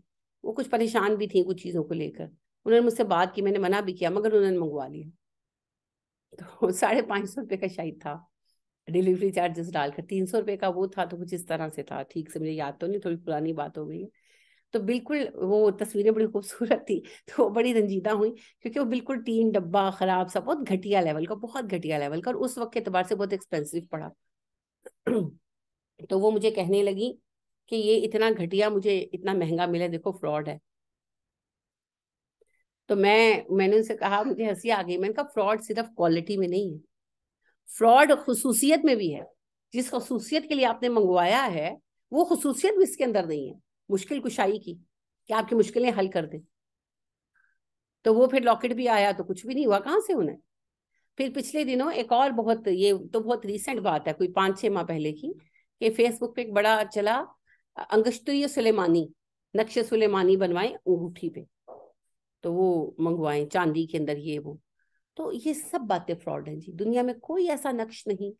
वो कुछ परेशान भी थी कुछ चीज़ों को लेकर उन्होंने मुझसे बात की मैंने मना भी किया मगर उन्होंने मंगवा लिया तो साढ़े पाँच सौ रुपये का शायद था डिलीवरी चार्जेस डालकर तीन सौ रुपये का वो था तो कुछ इस तरह से था ठीक से मुझे याद तो नहीं थोड़ी पुरानी बात हो गई है तो बिल्कुल वो तस्वीरें बड़ी खूबसूरत थी तो वो बड़ी रंजीदा हुई क्योंकि वो बिल्कुल टीन डब्बा खराब सा बहुत घटिया लेवल का बहुत घटिया लेवल का और उस वक्त के अतबार से बहुत एक्सपेंसिव पड़ा तो वो मुझे कहने लगी कि ये इतना घटिया मुझे इतना महंगा मिला देखो फ्रॉड है तो मैं मैंने उनसे कहा मुझे हंसी आ गई मैंने कहा फ्रॉड सिर्फ क्वालिटी में नहीं है फ्रॉड खसूसियत में भी है जिस खसूसियत के लिए आपने मंगवाया है वो खसूसियत भी इसके अंदर नहीं है मुश्किल कुशाई की कि आपकी मुश्किलें हल कर दे तो वो फिर लॉकेट भी आया तो कुछ भी नहीं हुआ कहाँ से होना फिर पिछले दिनों एक और बहुत ये तो बहुत रिसेंट बात है कोई पांच छह माह पहले की कि फेसबुक पे एक बड़ा चला अंगश्तरी सुलेमानी नक्श सुलेमानी बनवाए अंगूठी पे तो वो मंगवाए चांदी के अंदर ये वो तो ये सब बातें फ्रॉड हैं जी दुनिया में कोई ऐसा नक्श नहीं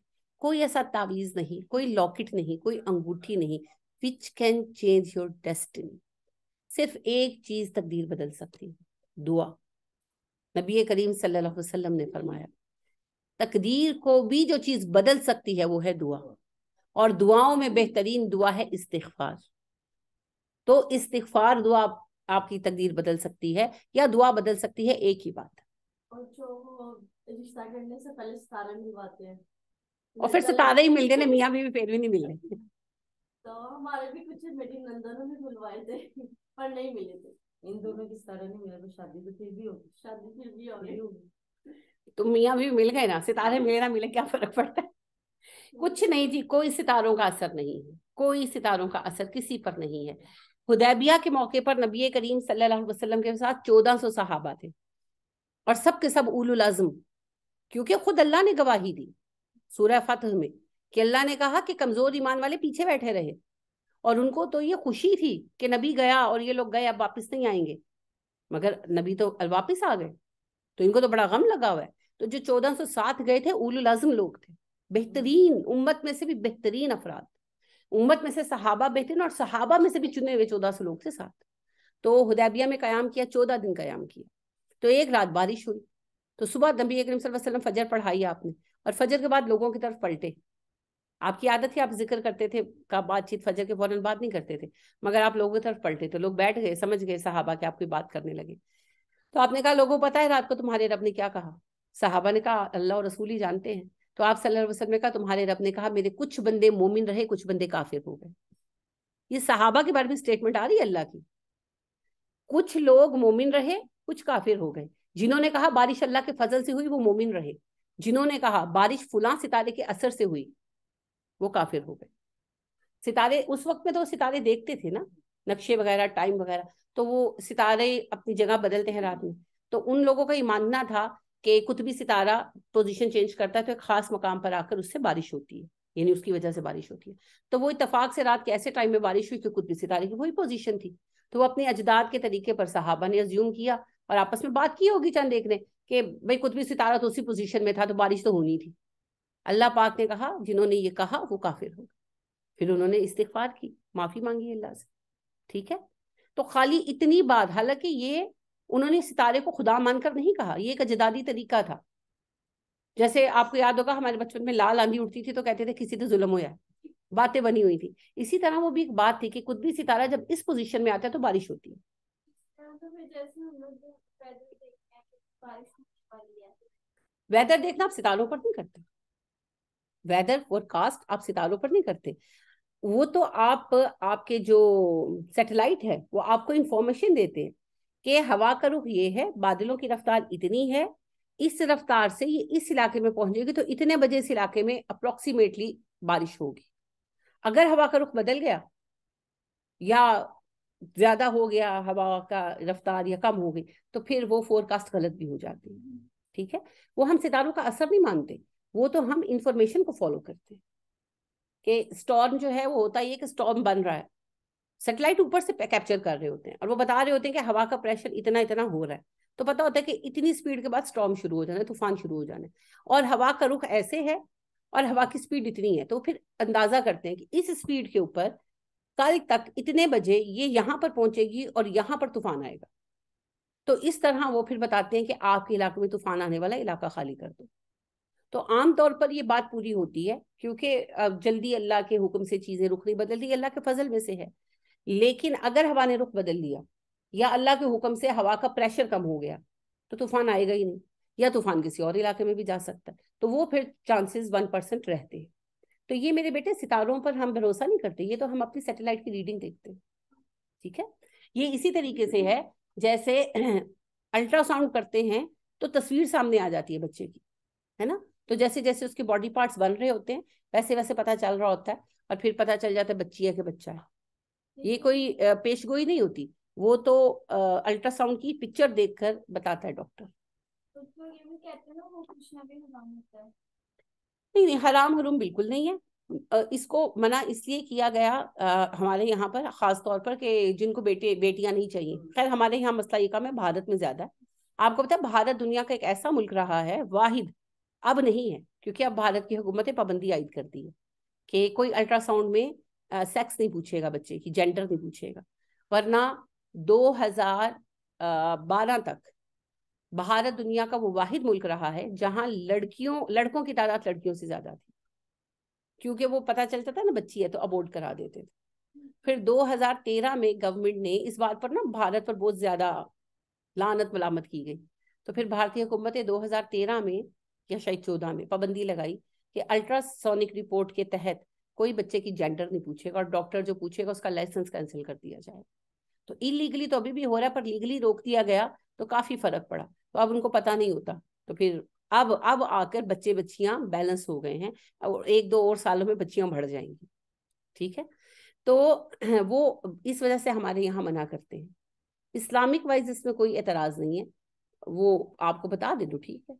कोई ऐसा तावीज नहीं कोई लॉकेट नहीं कोई अंगूठी नहीं which can change your destiny सिर्फ एक चीज तकदीर बदल सकती है दुआ नबी करीम सल्लल्लाहु अलैहि वसल्लम ने फरमाया तकदीर को भी जो चीज बदल सकती है वो है दुआ और दुआओं में बेहतरीन दुआ है इस्तिगफार तो इस्तिगफार दुआ आपकी तकदीर बदल सकती है या दुआ बदल सकती है एक ही बात और जो रिश्ता करने से पहले सितारे मिलवाते हैं और फिर मतलब सितारे ही मिलते हैं मियाँ भी, भी फिर भी नहीं मिल रहे तो हमारे भी कुछ मेरी नंदनों ने बुलवाए थे पर नहीं मिले थे इन दोनों की तरह नहीं मेरा शादी तो फिर भी होगी शादी फिर भी होगी तो मियाँ भी मिल गए ना सितारे मिले ना मिले क्या फर्क पड़ता है कुछ नहीं जी कोई सितारों का असर नहीं है कोई सितारों का असर किसी पर नहीं है हुदैबिया के मौके पर नबी करीम सल्लल्लाहु अलैहि वसल्लम के साथ चौदह सौ सहाबा थे और सब के सब उलुल उल क्योंकि खुद अल्लाह ने गवाही दी सूरह फतह में कि अल्लाह ने कहा कि कमजोर ईमान वाले पीछे बैठे रहे और उनको तो ये खुशी थी कि नबी गया और ये लोग गए अब वापस नहीं आएंगे मगर नबी तो वापस आ गए तो इनको तो बड़ा गम लगा हुआ है तो जो चौदह सौ सात गए थे उलम लोग थे बेहतरीन उम्मत में से भी बेहतरीन अफराद उम्मत में से सहाबा बेहतरीन और सहाबा में से भी चुने हुए चौदह सौ लोग थे साथ तो हुदैबिया में क्याम किया चौदह दिन कयाम किया तो एक रात बारिश हुई तो सुबह नबी करीम वसल्लम फजर पढ़ाई आपने और फजर के बाद लोगों की तरफ पलटे आपकी आदत है आप जिक्र करते थे का बातचीत फजर के फौरन बात नहीं करते थे मगर आप लोगों की तरफ पलटे तो लोग बैठ गए समझ गए साहबा के आपकी बात करने लगे तो आपने कहा लोगों पता है रात को तुम्हारे रब ने क्या कहा साहबा ने कहा अल्लाह और रसूल ही जानते हैं तो आप सल्लल्लाहु अलैहि वसल्लम ने कहा तुम्हारे रब ने कहा मेरे कुछ बंदे मोमिन रहे कुछ बंदे काफिर हो गए ये साहबा के बारे में स्टेटमेंट आ रही है अल्लाह की कुछ लोग मोमिन रहे कुछ काफिर हो गए जिन्होंने कहा बारिश अल्लाह के फजल से हुई वो मोमिन रहे जिन्होंने कहा बारिश फुला सितारे के असर से हुई वो काफिर हो गए सितारे उस वक्त में तो सितारे देखते थे ना नक्शे वगैरह टाइम वगैरह तो वो सितारे अपनी जगह बदलते हैं रात में तो उन लोगों का ये मानना था कि कुतबी सितारा पोजीशन चेंज करता है तो एक खास मकाम पर आकर उससे बारिश होती है यानी उसकी वजह से बारिश होती है तो वो इतफाक से रात के ऐसे टाइम में बारिश हुई कि भी सितारे की वही पोजिशन थी तो वो अपने अजदाद के तरीके पर साहबा ने अज्यूम किया और आपस में बात की होगी चंद एक ने कि भाई भी सितारा तो उसी पोजिशन में था तो बारिश तो होनी थी अल्लाह पाक ने कहा जिन्होंने ये कहा वो काफिर होगा फिर उन्होंने इस्तेफार की माफी मांगी अल्लाह से ठीक है तो खाली इतनी बात हालांकि ये उन्होंने सितारे को खुदा मानकर नहीं कहा ये एक अजदादी तरीका था जैसे आपको याद होगा हमारे बचपन में लाल आंधी उठती थी तो कहते थे किसी पे तो जुल्म होया बातें बनी हुई थी इसी तरह वो भी एक बात थी कि कुदबी सितारा जब इस पोजीशन में आता है तो बारिश होती है वेदर देखना आप सितारों पर नहीं करते वेदर फोरकास्ट आप सितारों पर नहीं करते वो तो आप आपके जो सैटेलाइट है वो आपको इंफॉर्मेशन देते हैं कि हवा का रुख ये है बादलों की रफ्तार इतनी है इस रफ्तार से ये इस इलाके में पहुंचेगी तो इतने बजे इस इलाके में अप्रोक्सीमेटली बारिश होगी अगर हवा का रुख बदल गया या ज्यादा हो गया हवा का रफ्तार या कम हो गई तो फिर वो फोरकास्ट गलत भी हो जाती है ठीक है वो हम सितारों का असर नहीं मानते वो तो हम इंफॉर्मेशन को फॉलो करते हैं कि स्टॉर्म जो है वो होता ही है कि स्टॉर्म बन रहा है सेटेलाइट ऊपर से कैप्चर कर रहे होते हैं और वो बता रहे होते हैं कि हवा का प्रेशर इतना इतना हो रहा है तो पता होता है कि इतनी स्पीड के बाद स्टॉर्म शुरू हो जाना है तूफान शुरू हो जाना है और हवा का रुख ऐसे है और हवा की स्पीड इतनी है तो फिर अंदाजा करते हैं कि इस स्पीड के ऊपर कल तक इतने बजे ये यहाँ पर पहुंचेगी और यहाँ पर तूफान आएगा तो इस तरह वो फिर बताते हैं कि आपके इलाके में तूफान आने वाला इलाका खाली कर दो तो आमतौर पर ये बात पूरी होती है क्योंकि जल्दी अल्लाह के हुक्म से चीजें रुख नहीं बदलती अल्लाह के फजल में से है लेकिन अगर हवा ने रुख बदल लिया या अल्लाह के हुक्म से हवा का प्रेशर कम हो गया तो तूफान आएगा ही नहीं या तूफान किसी और इलाके में भी जा सकता है तो वो फिर चांसेस वन परसेंट रहते हैं तो ये मेरे बेटे सितारों पर हम भरोसा नहीं करते ये तो हम अपनी सैटेलाइट की रीडिंग देखते हैं ठीक है ये इसी तरीके से है जैसे अल्ट्रासाउंड करते हैं तो तस्वीर सामने आ जाती है बच्चे की है ना तो जैसे जैसे उसके बॉडी पार्ट्स बन रहे होते हैं वैसे वैसे पता चल रहा होता है और फिर पता चल जाता है बच्ची है कि बच्चा है ये कोई पेशगोई नहीं होती वो तो अल्ट्रासाउंड की पिक्चर देखकर बताता है डॉक्टर तो नहीं नहीं हराम हरूम बिल्कुल नहीं है इसको मना इसलिए किया गया आ, हमारे यहाँ पर खास तौर पर कि जिनको बेटे बेटियां नहीं चाहिए हम्म। खैर हमारे यहाँ मसला ये कम है भारत में ज्यादा है आपको पता है भारत दुनिया का एक ऐसा मुल्क रहा है वाहिद अब नहीं है क्योंकि अब भारत की हुकूमत पाबंदी आयद कर दी है कि कोई अल्ट्रासाउंड में आ, सेक्स नहीं पूछेगा बच्चे की जेंडर नहीं पूछेगा वरना 2012 तक भारत दुनिया का वो वाहिद मुल्क रहा है जहां लड़कियों लड़कों की तादाद लड़कियों से ज्यादा थी क्योंकि वो पता चलता था ना बच्ची है तो अबोर्ड करा देते थे फिर 2013 में गवर्नमेंट ने इस बात पर ना भारत पर बहुत ज्यादा लानत मलामत की गई तो फिर भारतीय हुकूमत हजार 2013 में या शायद चौदह में पाबंदी लगाई कि अल्ट्रासोनिक रिपोर्ट के तहत कोई बच्चे की जेंडर नहीं पूछेगा और डॉक्टर जो पूछेगा उसका लाइसेंस कैंसिल कर दिया जाए तो इलीगली तो अभी भी हो रहा है पर लीगली रोक दिया गया तो काफी फर्क पड़ा तो अब उनको पता नहीं होता तो फिर अब अब आकर बच्चे बच्चियां बैलेंस हो गए हैं और एक दो और सालों में बच्चियां बढ़ जाएंगी ठीक है तो वो इस वजह से हमारे यहाँ मना करते हैं इस्लामिक वाइज इसमें कोई एतराज नहीं है वो आपको बता दे दो तो ठीक है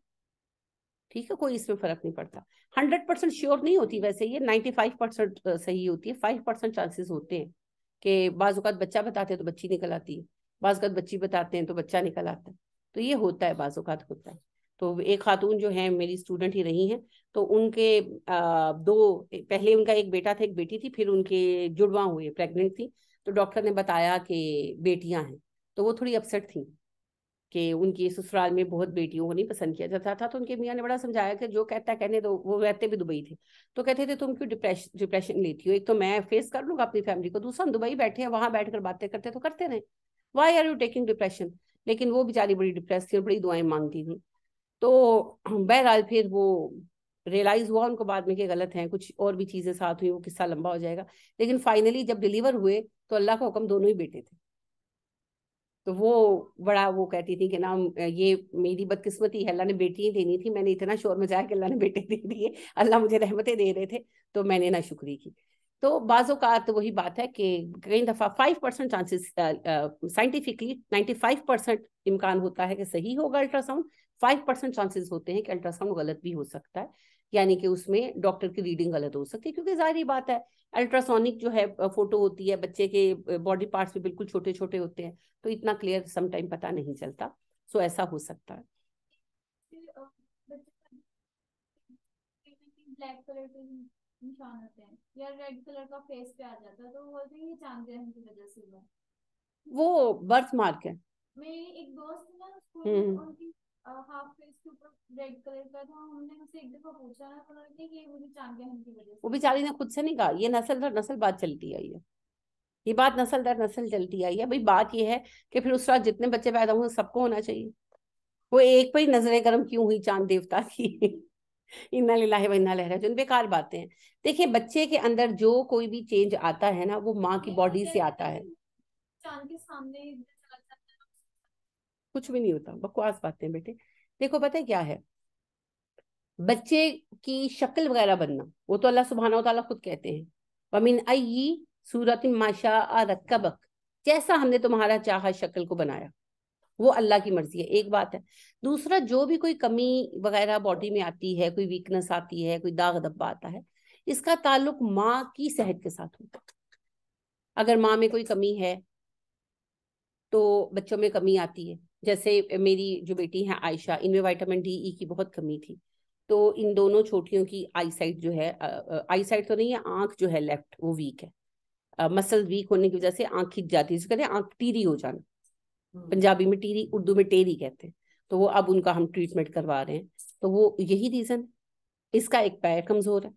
ठीक है कोई इसमें फर्क नहीं पड़ता हंड्रेड परसेंट श्योर नहीं होती वैसे ये नाइन्टी फाइव परसेंट सही होती है फाइव परसेंट चांसेस होते हैं कि बाजूकात बच्चा बताते हैं तो बच्ची निकल आती है बाजूकात बच्ची बताते हैं तो बच्चा निकल आता है तो ये होता है बाजूकात होता है तो एक खातून जो है मेरी स्टूडेंट ही रही हैं तो उनके दो पहले उनका एक बेटा था एक बेटी थी फिर उनके जुड़वा हुए प्रेग्नेंट थी तो डॉक्टर ने बताया कि बेटियां हैं तो वो थोड़ी अपसेट थी कि उनकी ससुराल में बहुत बेटियों को नहीं पसंद किया जाता था तो उनके मियाँ ने बड़ा समझाया कि जो कहता कहने दो वो रहते भी दुबई थे तो कहते थे तुम क्यों डिप्रेशन डिप्रेशन लेती हो एक तो मैं फेस कर लूंगा अपनी फैमिली को दूसरा हम दुबई बैठे हैं वहां बैठकर बातें करते तो करते रहे why are you taking depression लेकिन वो बेचारी बड़ी डिप्रेस थी और बड़ी दुआएं मांगती थी तो बहरहाल फिर वो रियलाइज हुआ उनको बाद में कि गलत हैं कुछ और भी चीजें साथ हुई वो किस्सा लंबा हो जाएगा लेकिन फाइनली जब डिलीवर हुए तो अल्लाह का हुक्म दोनों ही बेटे थे तो वो बड़ा वो कहती थी कि ना ये मेरी बदकिस्मती है अल्लाह ने बेटी ही देनी थी मैंने इतना शोर मचाया कि अल्लाह ने बेटे दे दिए अल्लाह मुझे रहमतें दे रहे थे तो मैंने ना शुक्री की तो बाज़ात वही बात है कि कई दफ़ा five percent chances scientifically ninety five percent इम्कान होता है कि सही होगा अल्ट्रासाउंड फाइव परसेंट चांसेस होते हैं कि अल्ट्रासाउंड गलत भी हो सकता है यानी कि उसमें डॉक्टर की रीडिंग गलत हो सकती है क्योंकि जाहिर बात है अल्ट्रासोनिक जो है फोटो होती है बच्चे के बॉडी पार्ट्स भी बिल्कुल छोटे छोटे होते हैं तो इतना क्लियर समटाइम पता नहीं चलता सो ऐसा हो सकता है तो वो बर्थ मार्क है मेरी एक दोस्त है ना उसको हम्म, हम्म। उनकी वो बेचारी ने खुद से नहीं कहा ये नस्ल दर नस्ल बात चलती आई है ये बात नस्ल दर नस्ल चलती आई है भाई बात ये है कि फिर उस रात जितने बच्चे पैदा हुए सबको होना चाहिए वो एक पर ही नजरे गर्म क्यों हुई चांद देवता की इन्ना लिलाहे व इन्ना लहरा जुन बेकार बातें हैं देखिए बच्चे के अंदर जो कोई भी चेंज आता है ना वो माँ की बॉडी हाँ, से आता है चांद के सामने कुछ भी नहीं होता बकवास बातें बेटे देखो पता है क्या है बच्चे की शक्ल वगैरह बनना वो तो अल्लाह सुबहाना तला खुद कहते हैं अमीन आई सूरत माशा रक्कबक जैसा हमने तुम्हारा चाह शक्ल को बनाया वो अल्लाह की मर्जी है एक बात है दूसरा जो भी कोई कमी वगैरह बॉडी में आती है कोई वीकनेस आती है कोई दाग दब्बा आता है इसका ताल्लुक माँ की सेहत के साथ होता है अगर माँ में कोई कमी है तो बच्चों में कमी आती है जैसे मेरी जो बेटी है आयशा इनमें विटामिन डी ई की बहुत कमी थी तो इन दोनों छोटियों की आई साइट जो है आई साइट तो नहीं है आंख जो है लेफ्ट वो वीक है मसल वीक होने की वजह से आंख खिंच जाती है जिसको कहते हैं आंख टीरी हो जाना हम्म। पंजाबी में टीरी उर्दू में टेरी कहते हैं तो वो अब उनका हम ट्रीटमेंट करवा रहे हैं तो वो यही रीजन इसका एक पैर कमजोर है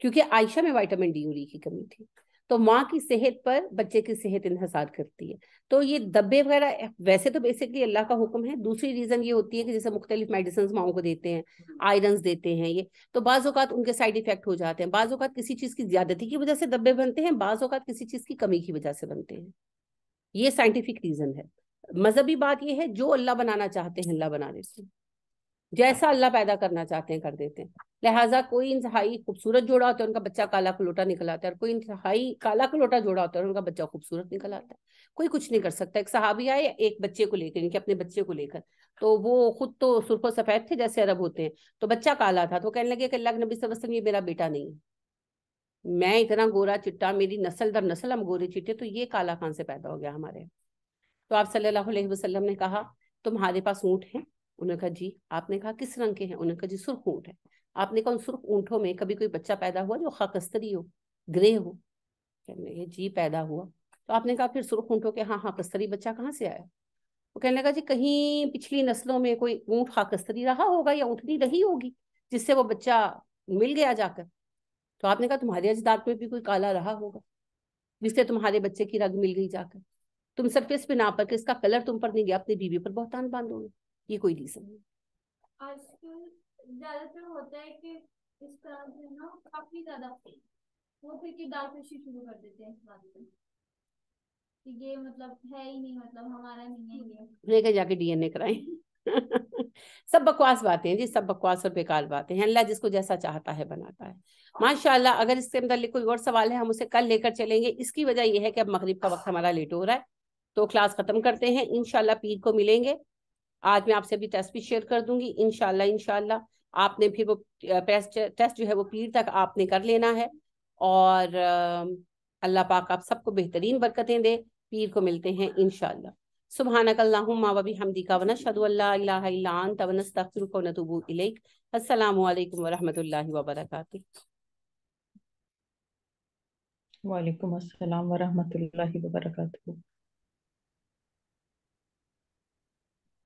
क्योंकि आयशा में विटामिन डी और की कमी थी तो माँ की सेहत पर बच्चे की सेहत इंसार करती है तो ये दब्बे वगैरह वैसे तो बेसिकली अल्लाह का हुक्म है दूसरी रीजन ये होती है कि जैसे मुख्तलिफ मेडिसिन माओ को देते हैं आयरन हम्म। देते हैं ये तो बाज़ात उनके साइड इफेक्ट हो जाते हैं बाज़ात किसी चीज़ की ज्यादती की वजह से दब्बे बनते हैं बाज़ात किसी चीज़ की कमी की वजह से बनते हैं ये साइंटिफिक रीजन है मजहबी बात यह है जो अल्लाह बनाना चाहते हैं अल्लाह बना देते हैं जैसा अल्लाह पैदा करना चाहते हैं कर देते हैं लिहाजा कोई इंतहाई खूबसूरत जोड़ा होता है उनका बच्चा काला कलोटा निकल आता है और कोई इंतहाई काला कलोटा जोड़ा होता है उनका बच्चा खूबसूरत निकल आता है कोई कुछ नहीं कर सकता एक सहाबी आए एक बच्चे को लेकर इनके अपने बच्चे को लेकर तो वो खुद तो सुर्खो सफेद थे जैसे अरब होते हैं तो बच्चा काला था तो कहने लगे कि अल्लाह के नबी सबसे ये मेरा बेटा नहीं है मैं इतना गोरा चिट्टा मेरी नस्ल दर नस्ल हम गोरे चिट्टे तो ये काला खान से पैदा हो गया हमारे तो आप सल्लल्लाहु अलैहि वसल्लम ने कहा तुम्हारे पास ऊँट है उन्होंने कहा जी आपने कहा किस रंग के हैं उन्होंने कहा जी सुर्ख ऊँट है आपने कहा उन सुर्ख ऊँटों में कभी कोई बच्चा पैदा हुआ जो खाकस्तरी हो ग्रे हो कहने लगे जी पैदा हुआ तो आपने कहा फिर सुर्ख ऊँटों के हाँ, हाँ खाकस्तरी बच्चा कहाँ से आया वो कहने लगा जी कहीं पिछली नस्लों में कोई ऊँट खाकस्तरी रहा होगा या ऊँटनी रही होगी जिससे वो बच्चा मिल गया जाकर तो आपने कहा तुम्हारे अजदाद में भी कोई काला रहा होगा जिससे तुम्हारे बच्चे की रग मिल गई जाकर तुम सरफेस पे ना पर इसका कलर तुम पर नहीं गया अपनी बीवी पर बहुत बांधोगे ये कोई रीजन नहीं आजकल ज्यादातर होता है कि इस तरह से ना काफी ज्यादा वो फिर शुरू कर देते हैं इस बात ये मतलब है ही नहीं मतलब हमारा नहीं है ये जाके डीएनए कराएं सब बकवास बातें हैं जी सब बकवास और बेकार बातें हैं अल्लाह जिसको जैसा चाहता है बनाता है माशाल्लाह अगर इसके मतलब कोई और सवाल है हम उसे कल लेकर चलेंगे इसकी वजह यह है कि अब मगरिब का वक्त हमारा लेट हो रहा है तो क्लास खत्म करते हैं इनशाला पीर को मिलेंगे आज मैं आपसे अभी टेस्ट भी शेयर कर दूंगी इनशाला इनशाला आपने फिर वो टेस्ट टेस्ट जो है वो पीर तक आपने कर लेना है और अल्लाह पाक आप सबको बेहतरीन बरकतें दे पीर को मिलते हैं इनशाला वालेकुम वरहमतुल्लाहि